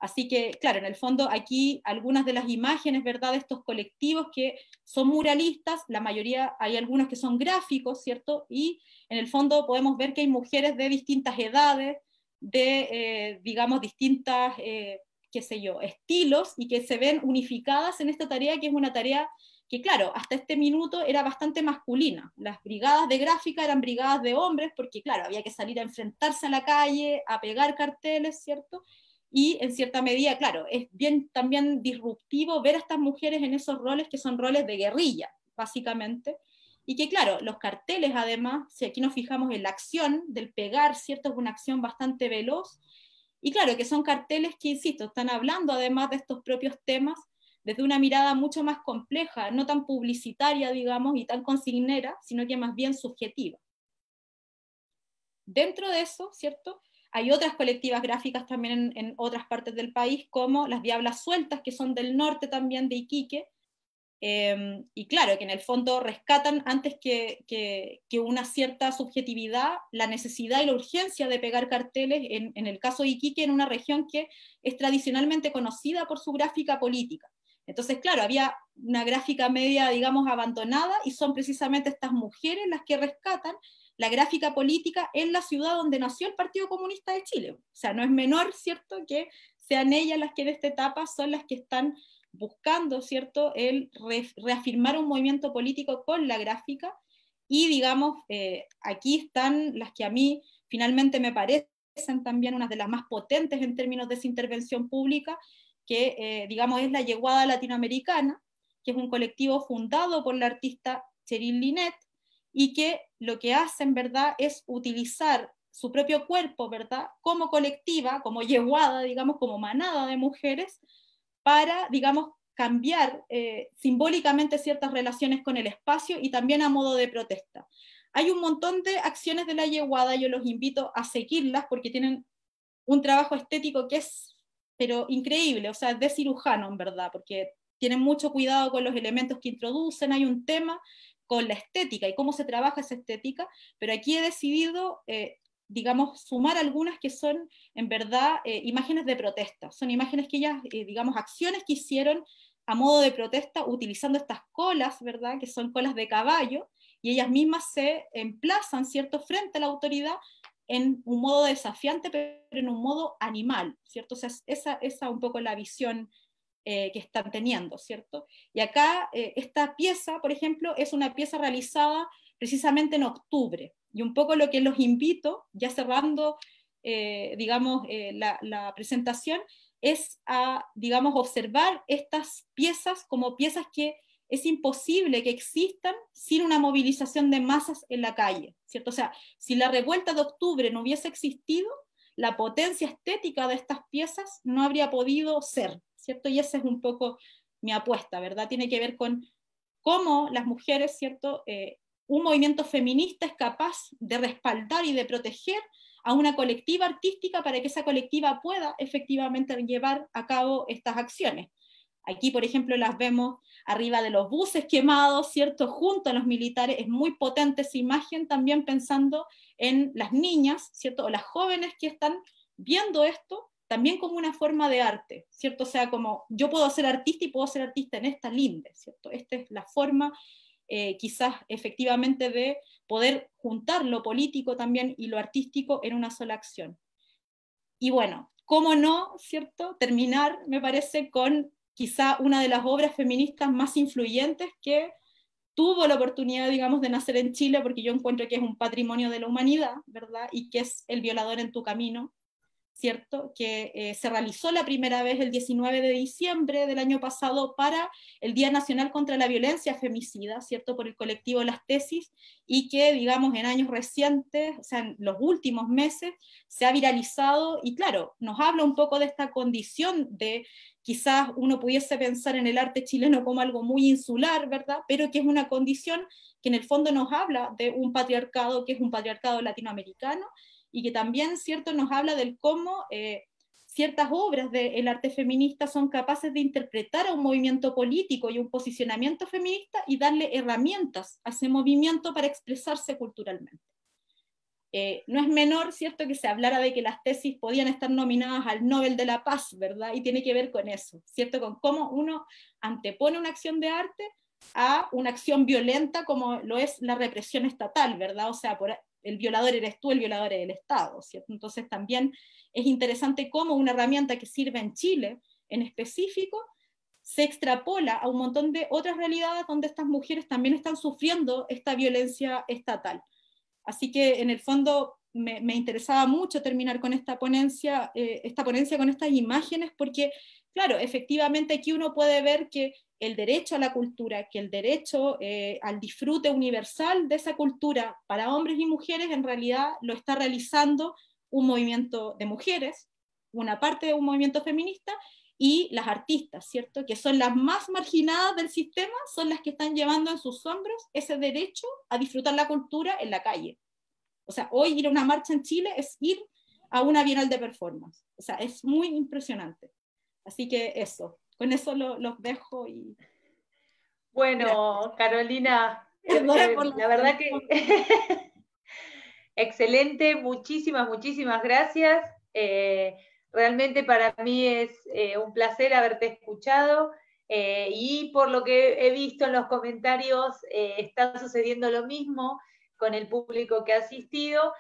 Así que, claro, en el fondo aquí algunas de las imágenes, ¿verdad?, de estos colectivos que son muralistas, la mayoría, hay algunos que son gráficos, ¿cierto? Y en el fondo podemos ver que hay mujeres de distintas edades, de, eh, digamos, distintas, eh, qué sé yo, estilos y que se ven unificadas en esta tarea que es una tarea que claro, hasta este minuto era bastante masculina. Las brigadas de gráfica eran brigadas de hombres porque claro, había que salir a enfrentarse a la calle, a pegar carteles, ¿cierto? Y en cierta medida, claro, es bien también disruptivo ver a estas mujeres en esos roles que son roles de guerrilla, básicamente. Y que claro, los carteles además, si aquí nos fijamos en la acción del pegar, ¿cierto? Es una acción bastante veloz. Y claro, que son carteles que, insisto, están hablando además de estos propios temas desde una mirada mucho más compleja, no tan publicitaria, digamos, y tan consignera, sino que más bien subjetiva. Dentro de eso, ¿cierto? Hay otras colectivas gráficas también en, otras partes del país, como las Diablas Sueltas, que son del norte también de Iquique, em, y claro, que en el fondo rescatan antes que, una cierta subjetividad la necesidad y la urgencia de pegar carteles, en, el caso de Iquique, en una región que es tradicionalmente conocida por su gráfica política. Entonces, claro, había una gráfica media, digamos, abandonada y son precisamente estas mujeres las que rescatan la gráfica política en la ciudad donde nació el Partido Comunista de Chile. O sea, no es menor, ¿cierto?, que sean ellas las que en esta etapa son las que están buscando, ¿cierto?, el reafirmar un movimiento político con la gráfica. Y, digamos, eh, aquí están las que a mí finalmente me parecen también unas de las más potentes en términos de intervención pública, que eh, digamos es la yeguada latinoamericana, que es un colectivo fundado por la artista Cheryl Linet y que lo que hacen, ¿verdad?, es utilizar su propio cuerpo, ¿verdad?, como colectiva, como yeguada, digamos, como manada de mujeres, para, digamos, cambiar eh, simbólicamente ciertas relaciones con el espacio y también a modo de protesta. Hay un montón de acciones de la yeguada, yo los invito a seguirlas porque tienen un trabajo estético que es pero increíble, o sea, de cirujano en verdad, porque tienen mucho cuidado con los elementos que introducen, hay un tema con la estética y cómo se trabaja esa estética, pero aquí he decidido, eh, digamos, sumar algunas que son en verdad eh, imágenes de protesta, son imágenes que ellas, eh, digamos, acciones que hicieron a modo de protesta utilizando estas colas, ¿verdad? Que son colas de caballo, y ellas mismas se emplazan, ¿cierto?, frente a la autoridad en un modo desafiante, pero en un modo animal, ¿cierto? O sea, esa es un poco la visión eh, que están teniendo, ¿cierto? Y acá, eh, esta pieza, por ejemplo, es una pieza realizada precisamente en octubre, y un poco lo que los invito, ya cerrando, eh, digamos, la, la presentación, es a, digamos, observar estas piezas como piezas que es imposible que existan sin una movilización de masas en la calle, ¿cierto? O sea, si la revuelta de octubre no hubiese existido, la potencia estética de estas piezas no habría podido ser, ¿cierto? Y esa es un poco mi apuesta, ¿verdad? Tiene que ver con cómo las mujeres, ¿cierto? Eh, un movimiento feminista es capaz de respaldar y de proteger a una colectiva artística para que esa colectiva pueda efectivamente llevar a cabo estas acciones. Aquí, por ejemplo, las vemos arriba de los buses quemados, ¿cierto? Junto a los militares, es muy potente esa imagen también pensando en las niñas, ¿cierto? O las jóvenes que están viendo esto también como una forma de arte, ¿cierto? O sea, como yo puedo ser artista y puedo ser artista en esta linde, ¿cierto? Esta es la forma eh, quizás efectivamente de poder juntar lo político también y lo artístico en una sola acción. Y bueno, cómo no, ¿cierto? Terminar, me parece, con quizá una de las obras feministas más influyentes que tuvo la oportunidad, digamos, de nacer en Chile, porque yo encuentro que es un patrimonio de la humanidad, ¿verdad? Y que es El violador en tu camino, ¿cierto? Que eh, se realizó la primera vez el 19 de diciembre del año pasado para el Día Nacional contra la Violencia Femicida, ¿cierto? Por el colectivo Las Tesis, y que, digamos, en años recientes, o sea, en los últimos meses, se ha viralizado y, claro, nos habla un poco de esta condición de quizás uno pudiese pensar en el arte chileno como algo muy insular, ¿verdad? Pero que es una condición que en el fondo nos habla de un patriarcado que es un patriarcado latinoamericano y que también, ¿cierto?, nos habla del cómo eh, ciertas obras del arte feminista son capaces de interpretar a un movimiento político y un posicionamiento feminista y darle herramientas a ese movimiento para expresarse culturalmente. Eh, no es menor, ¿cierto?, que se hablara de que las tesis podían estar nominadas al Nobel de la Paz, ¿verdad? Y tiene que ver con eso, ¿cierto?, con cómo uno antepone una acción de arte a una acción violenta como lo es la represión estatal, ¿verdad? O sea, por, el violador eres tú, el violador es el Estado, ¿cierto? Entonces también es interesante cómo una herramienta que sirve en Chile en específico se extrapola a un montón de otras realidades donde estas mujeres también están sufriendo esta violencia estatal. Así que en el fondo me, interesaba mucho terminar con esta ponencia, eh, esta ponencia con estas imágenes porque, claro, efectivamente aquí uno puede ver que el derecho a la cultura, que el derecho eh, al disfrute universal de esa cultura para hombres y mujeres en realidad lo está realizando un movimiento de mujeres, una parte de un movimiento feminista y las artistas, ¿cierto? Que son las más marginadas del sistema, son las que están llevando en sus hombros ese derecho a disfrutar la cultura en la calle. O sea, hoy ir a una marcha en Chile es ir a una Bienal de Performance. O sea, es muy impresionante. Así que eso con eso los dejo y... Bueno, Carolina, eh, la, verdad que... Excelente, muchísimas, muchísimas gracias. Eh, realmente para mí es eh, un placer haberte escuchado y por lo que he visto en los comentarios está sucediendo lo mismo con el público que ha asistido.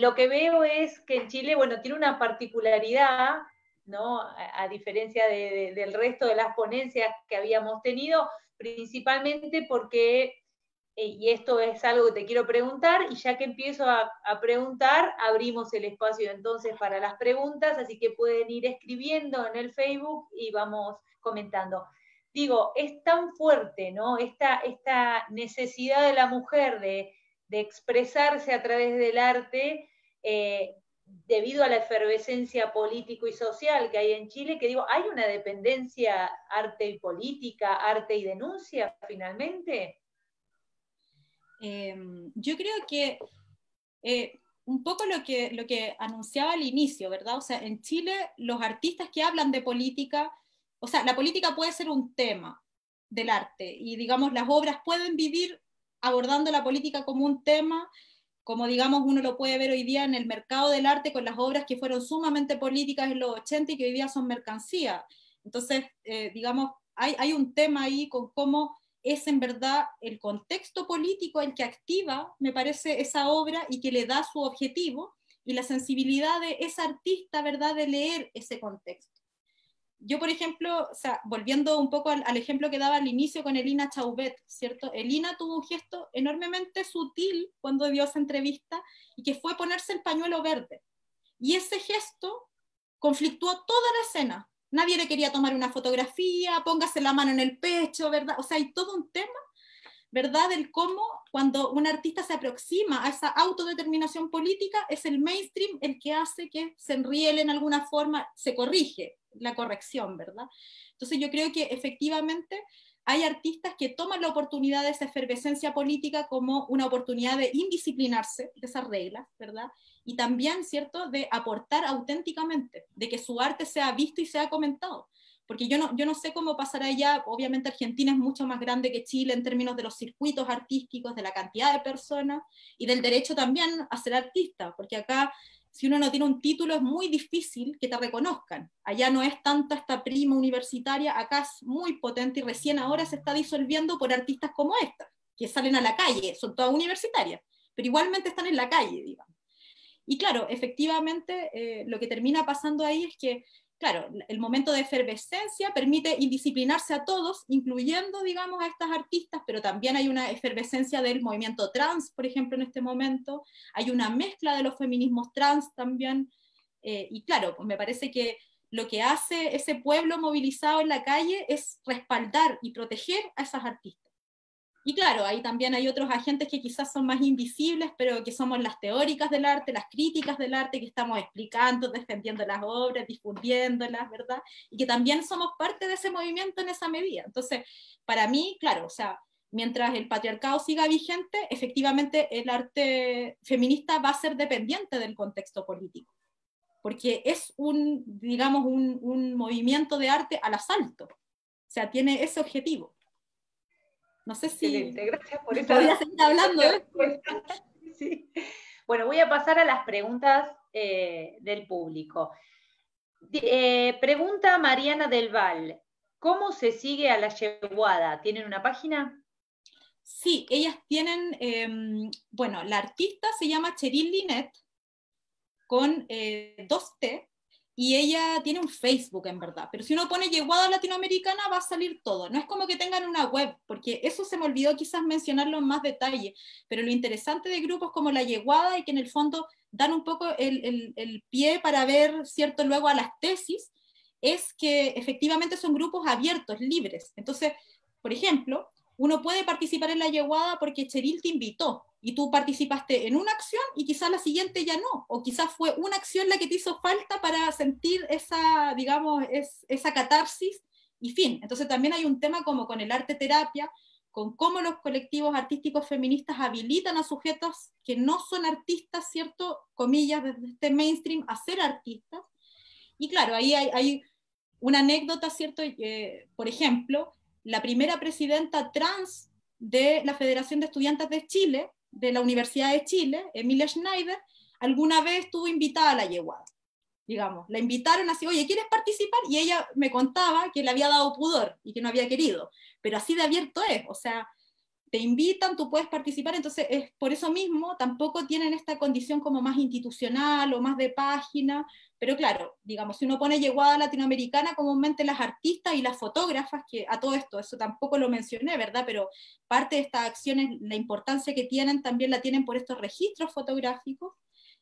lo que veo es que en Chile, bueno, tiene una particularidad ¿no? A, diferencia del resto de las ponencias que habíamos tenido, principalmente porque, eh, y esto es algo que te quiero preguntar, y ya que empiezo a, preguntar, abrimos el espacio entonces para las preguntas, así que pueden ir escribiendo en el Facebook y vamos comentando digo, es tan fuerte, ¿no? Esta, esta necesidad de la mujer de, expresarse a través del arte, eh, debido a la efervescencia político y social que hay en Chile, que digo, ¿hay una dependencia arte y política, arte y denuncia finalmente? Em, yo creo que eh, un poco lo que, lo que anunciaba al inicio, ¿verdad? O sea, en Chile los artistas que hablan de política, o sea, la política puede ser un tema del arte y digamos las obras pueden vivir abordando la política como un tema como digamos uno lo puede ver hoy día en el mercado del arte con las obras que fueron sumamente políticas en los 80 y que hoy día son mercancía. Entonces, eh, digamos, hay, hay, un tema ahí con cómo es en verdad el contexto político el que activa, me parece, esa obra y que le da su objetivo y la sensibilidad de ese artista, ¿verdad?, de leer ese contexto yo, por ejemplo, volviendo un poco al, ejemplo que daba al inicio con Elina Chauvet, ¿cierto? Elina tuvo un gesto enormemente sutil cuando dio esa entrevista y que fue ponerse el pañuelo verde. Y ese gesto conflictuó toda la escena. Nadie le quería tomar una fotografía, póngase la mano en el pecho, ¿verdad? O sea, hay todo un tema, ¿verdad? Del cómo cuando un artista se aproxima a esa autodeterminación política, es el mainstream el que hace que se enriele en alguna forma, se corrige, la corrección, ¿verdad? Entonces yo creo que efectivamente hay artistas que toman la oportunidad de esa efervescencia política como una oportunidad de indisciplinarse de esas reglas, ¿verdad? Y también, ¿cierto?, de aportar auténticamente, de que su arte sea visto y sea comentado. Porque yo no, yo no sé cómo pasará allá, obviamente Argentina es mucho más grande que Chile en términos de los circuitos artísticos, de la cantidad de personas y del derecho también a ser artista, porque acá si uno no tiene un título es muy difícil que te reconozcan. Allá no es tanto esta prima universitaria, acá es muy potente y recién ahora se está disolviendo por artistas como esta, que salen a la calle, son todas universitarias, pero igualmente están en la calle, digamos. Y claro, efectivamente, eh, lo que termina pasando ahí es que claro, el momento de efervescencia permite indisciplinarse a todos, incluyendo, digamos, a estas artistas, pero también hay una efervescencia del movimiento trans, por ejemplo, en este momento, hay una mezcla de los feminismos trans también, eh, y claro, pues me parece que lo que hace ese pueblo movilizado en la calle es respaldar y proteger a esas artistas. Y claro, ahí también hay otros agentes que quizás son más invisibles, pero que somos las teóricas del arte, las críticas del arte, que estamos explicando, defendiendo las obras, difundiéndolas, ¿verdad? Y que también somos parte de ese movimiento en esa medida. Entonces, para mí, claro, o sea, mientras el patriarcado siga vigente, efectivamente el arte feminista va a ser dependiente del contexto político, porque es un, digamos, un, un movimiento de arte al asalto, o sea, tiene ese objetivo. No sé si... gracias por hablando. ¿eh? Bueno, voy a pasar a las preguntas eh, del público. Eh, pregunta Mariana del Val. ¿Cómo se sigue a la yeguada? ¿Tienen una página? Sí, ellas tienen, em, bueno, la artista se llama Cheryl Linet con dos T y ella tiene un Facebook en verdad, pero si uno pone yeguada latinoamericana va a salir todo. No es como que tengan una web, porque eso se me olvidó quizás mencionarlo en más detalle, pero lo interesante de grupos como la yeguada y que en el fondo dan un poco el, pie para ver, ¿cierto?, luego a las tesis, es que efectivamente son grupos abiertos, libres. Entonces, por ejemplo, uno puede participar en la yeguada porque Cheril te invitó, y tú participaste en una acción y quizás la siguiente ya no, o quizás fue una acción la que te hizo falta para sentir esa, digamos, es, esa catarsis y fin. Entonces también hay un tema como con el arte terapia, con cómo los colectivos artísticos feministas habilitan a sujetos que no son artistas, ¿cierto? Comillas, desde este mainstream a ser artistas. Y claro, ahí hay, una anécdota, ¿cierto? Eh, por ejemplo, la primera presidenta trans de la Federación de Estudiantes de Chile, de la Universidad de Chile, Emilia Schneider, alguna vez estuvo invitada a la yeguada. Digamos, la invitaron así, oye, ¿quieres participar? Y ella me contaba que le había dado pudor y que no había querido. Pero así de abierto es, o sea, te invitan, tú puedes participar, entonces es por eso mismo tampoco tienen esta condición como más institucional o más de página pero claro, digamos, si uno pone yeguada latinoamericana, comúnmente las artistas y las fotógrafas, que a todo esto, eso tampoco lo mencioné, ¿verdad? Pero parte de estas acciones, la importancia que tienen, también la tienen por estos registros fotográficos.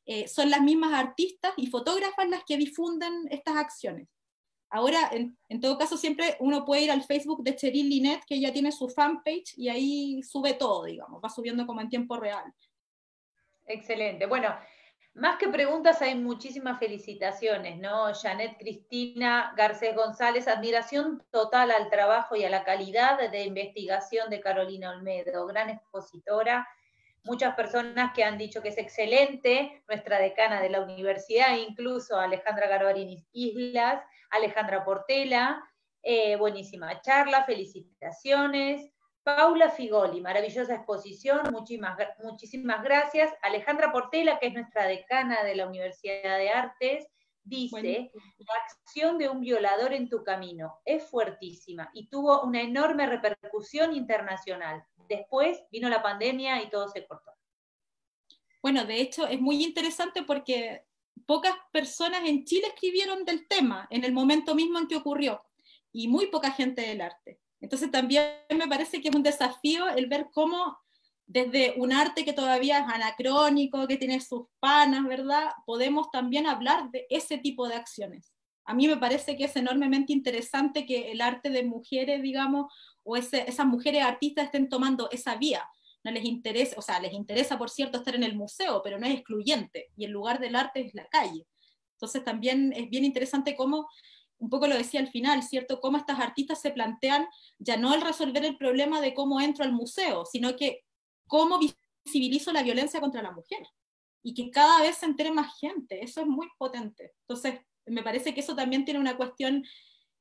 Eh, son las mismas artistas y fotógrafas las que difunden estas acciones. Ahora, en, todo caso, siempre uno puede ir al Facebook de Cheryl Linet, que ya tiene su fanpage y ahí sube todo, digamos, va subiendo como en tiempo real. Excelente. Bueno, más que preguntas, hay muchísimas felicitaciones, ¿no? Janet Cristina Garcés González, admiración total al trabajo y a la calidad de investigación de Carolina Olmedo, gran expositora. Muchas personas que han dicho que es excelente, nuestra decana de la universidad, incluso Alejandra Garbarini Islas, Alejandra Portela, eh, buenísima charla, felicitaciones. Paula Figoli, maravillosa exposición, muchísimas, muchísimas gracias. Alejandra Portela, que es nuestra decana de la Universidad de Artes, dice, la acción de un violador en tu camino es fuertísima y tuvo una enorme repercusión internacional. Después vino la pandemia y todo se cortó. Bueno, de hecho es muy interesante porque pocas personas en Chile escribieron del tema en el momento mismo en que ocurrió y muy poca gente del arte. Entonces también me parece que es un desafío el ver cómo desde un arte que todavía es anacrónico, que tiene sus panas, ¿verdad? Podemos también hablar de ese tipo de acciones. A mí me parece que es enormemente interesante que el arte de mujeres, digamos, o esas mujeres artistas estén tomando esa vía. No les interesa, o sea, les interesa, por cierto, estar en el museo, pero no es excluyente, y el lugar del arte es la calle. Entonces también es bien interesante cómo un poco lo decía al final, ¿cierto? Cómo estas artistas se plantean ya no al resolver el problema de cómo entro al museo, sino que cómo visibilizo la violencia contra la mujer y que cada vez se entere más gente, eso es muy potente. Entonces, me parece que eso también tiene una cuestión,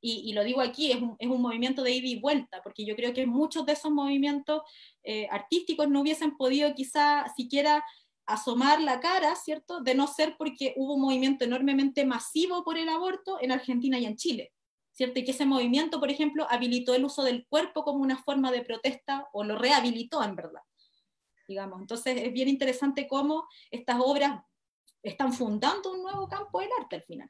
y, lo digo aquí, es un, movimiento de ida y vuelta, porque yo creo que muchos de esos movimientos eh, artísticos no hubiesen podido quizá siquiera asomar la cara, ¿cierto? De no ser porque hubo un movimiento enormemente masivo por el aborto en Argentina y en Chile, ¿cierto? Y que ese movimiento, por ejemplo, habilitó el uso del cuerpo como una forma de protesta o lo rehabilitó en verdad, digamos. Entonces es bien interesante cómo estas obras están fundando un nuevo campo del arte al final.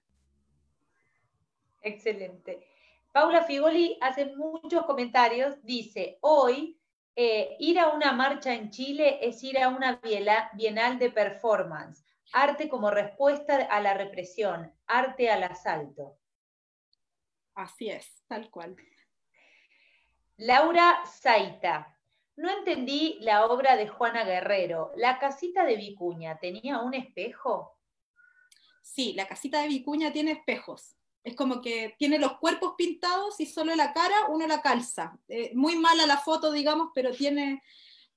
Excelente. Paula Figoli hace muchos comentarios, dice, hoy eh, ir a una marcha en Chile es ir a una bienal de performance, arte como respuesta a la represión, arte al asalto. Así es, tal cual. Laura Zaita. No entendí la obra de Juana Guerrero. ¿La casita de Vicuña tenía un espejo? Sí, la casita de Vicuña tiene espejos. Es como que tiene los cuerpos pintados y solo la cara uno la calza. Eh, muy mala la foto, digamos, pero tiene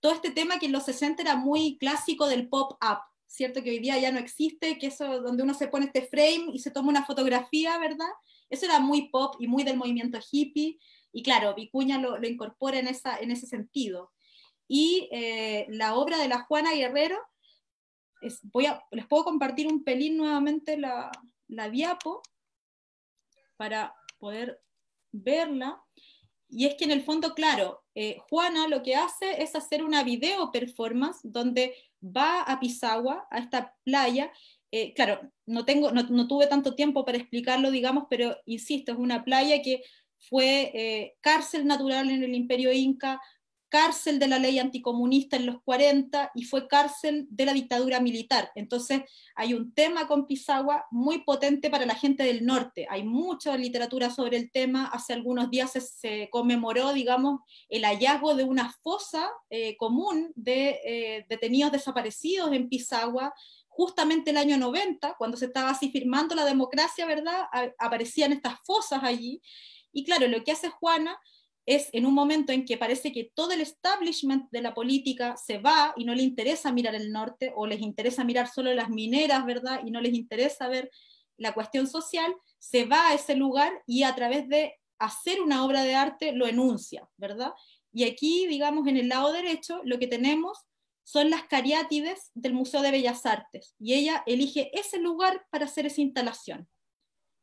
todo este tema que en los 60 era muy clásico del pop-up, ¿cierto? Que hoy día ya no existe, que eso donde uno se pone este frame y se toma una fotografía, ¿verdad? Eso era muy pop y muy del movimiento hippie. Y claro, Vicuña lo, incorpora en, esa, en ese sentido. Y eh, la obra de la Juana Guerrero, voy a, les puedo compartir un pelín nuevamente la, la diapo para poder verla. Y es que en el fondo, claro, eh, Juana lo que hace es hacer una video performance donde va a Pisagua, a esta playa. Eh, claro, no, tengo, no, tuve tanto tiempo para explicarlo, digamos, pero insisto, es una playa que fue eh, cárcel natural en el imperio inca, cárcel de la ley anticomunista en los 40 y fue cárcel de la dictadura militar. Entonces hay un tema con Pisagua muy potente para la gente del norte. Hay mucha literatura sobre el tema. Hace algunos días se, conmemoró, digamos, el hallazgo de una fosa eh, común de eh, detenidos desaparecidos en Pisagua. Justamente el año 90, cuando se estaba así firmando la democracia, ¿verdad? aparecían estas fosas allí. Y claro, lo que hace Juana es en un momento en que parece que todo el establishment de la política se va y no le interesa mirar el norte o les interesa mirar solo las mineras, ¿verdad? Y no les interesa ver la cuestión social, se va a ese lugar y a través de hacer una obra de arte lo enuncia, ¿verdad? Y aquí, digamos, en el lado derecho, lo que tenemos son las cariátides del Museo de Bellas Artes y ella elige ese lugar para hacer esa instalación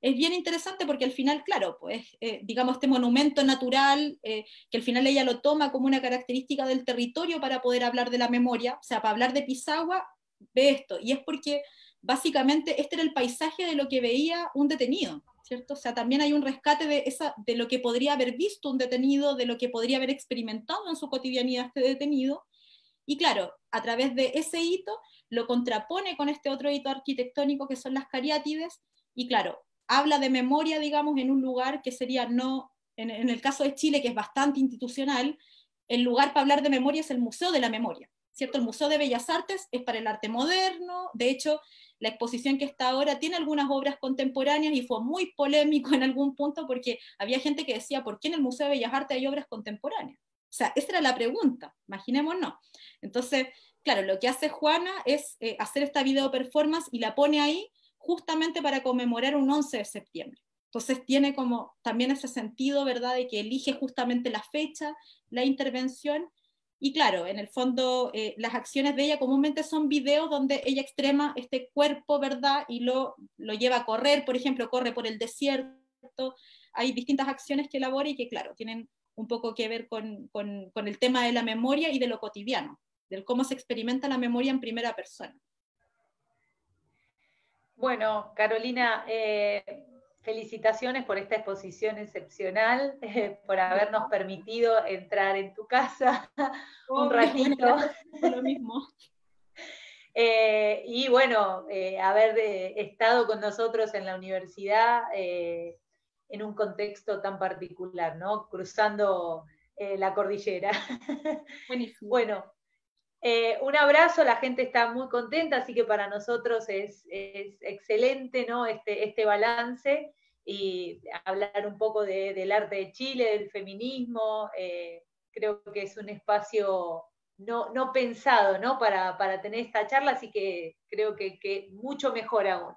es bien interesante porque al final, claro, pues eh, digamos este monumento natural, eh, que al final ella lo toma como una característica del territorio para poder hablar de la memoria, o sea, para hablar de Pisagua, ve esto, y es porque básicamente este era el paisaje de lo que veía un detenido. ¿Cierto? O sea, también hay un rescate de, esa, de lo que podría haber visto un detenido, de lo que podría haber experimentado en su cotidianidad este detenido, y claro, a través de ese hito lo contrapone con este otro hito arquitectónico que son las cariátides, y claro, habla de memoria, digamos, en un lugar que sería no, en, el caso de Chile, que es bastante institucional, el lugar para hablar de memoria es el Museo de la Memoria. ¿Cierto? El Museo de Bellas Artes es para el arte moderno, de hecho, la exposición que está ahora tiene algunas obras contemporáneas y fue muy polémico en algún punto porque había gente que decía, ¿por qué en el Museo de Bellas Artes hay obras contemporáneas? O sea, esa era la pregunta, imaginémonos. Entonces, claro, lo que hace Juana es eh, hacer esta video performance y la pone ahí justamente para conmemorar un 11 de septiembre. Entonces tiene como también ese sentido, ¿verdad?, de que elige justamente la fecha, la intervención. Y claro, en el fondo eh, las acciones de ella comúnmente son videos donde ella extrema este cuerpo, ¿verdad? Y lo, lleva a correr, por ejemplo, corre por el desierto. Hay distintas acciones que elabora y que, claro, tienen un poco que ver con el tema de la memoria y de lo cotidiano, del cómo se experimenta la memoria en primera persona. Bueno, Carolina, eh, felicitaciones por esta exposición excepcional, eh, por habernos permitido entrar en tu casa un ratito. Lo mismo. Eh, y bueno, haber estado con nosotros en la universidad en un contexto tan particular, ¿no? Cruzando la cordillera. Buenísimo. bueno, eh, un abrazo, la gente está muy contenta, así que para nosotros es, excelente ¿no? Este, este, balance y hablar un poco del arte de Chile, del feminismo. Eh, creo que es un espacio no, pensado ¿no? Para, tener esta charla, así que creo que, mucho mejor aún.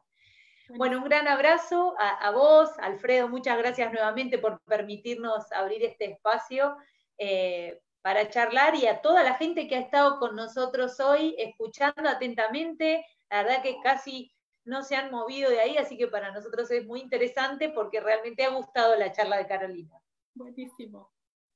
Bueno, un gran abrazo a, vos, Alfredo, muchas gracias nuevamente por permitirnos abrir este espacio eh, para charlar y a toda la gente que ha estado con nosotros hoy, escuchando atentamente. La verdad que casi no se han movido de ahí, así que para nosotros es muy interesante porque realmente ha gustado la charla de Carolina. Buenísimo.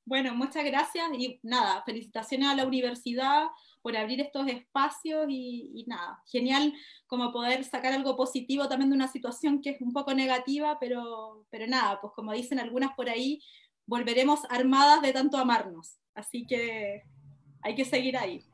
Bueno, muchas gracias y nada, felicitaciones a la universidad por abrir estos espacios y, nada, genial como poder sacar algo positivo también de una situación que es un poco negativa, pero, pero nada, pues como dicen algunas por ahí, volveremos armadas de tanto amarnos. Así que hay que seguir ahí.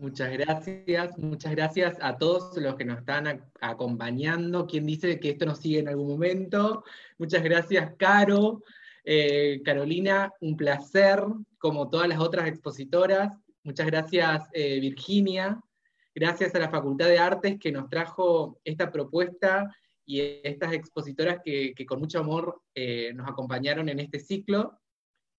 Muchas gracias, muchas gracias a todos los que nos están acompañando. Quien dice que esto nos sigue en algún momento? Muchas gracias, Caro. Eh, Carolina, un placer, como todas las otras expositoras. Muchas gracias, eh, Virginia. Gracias a la Facultad de Artes que nos trajo esta propuesta y estas expositoras que, con mucho amor eh, nos acompañaron en este ciclo.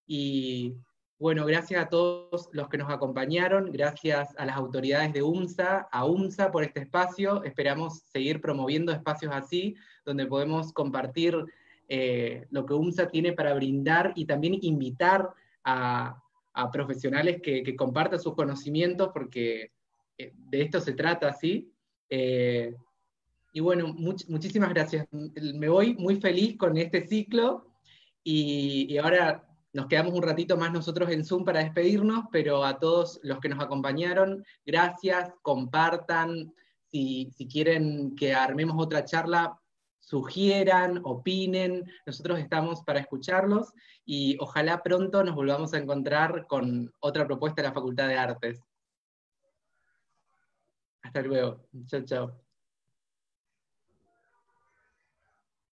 Y bueno, gracias a todos los que nos acompañaron, gracias a las autoridades de UMSA, a UMSA por este espacio. Esperamos seguir promoviendo espacios así, donde podemos compartir eh, lo que UMSA tiene para brindar y también invitar a, profesionales que, compartan sus conocimientos, porque eh, de esto se trata, ¿sí? Eh, y bueno, muchísimas gracias. Me voy muy feliz con este ciclo y ahora nos quedamos un ratito más nosotros en Zoom para despedirnos, pero a todos los que nos acompañaron, gracias, compartan. Si, quieren que armemos otra charla, sugieran, opinen. Nosotros estamos para escucharlos y ojalá pronto nos volvamos a encontrar con otra propuesta de la Facultad de Artes. Hasta luego. Chao, chao.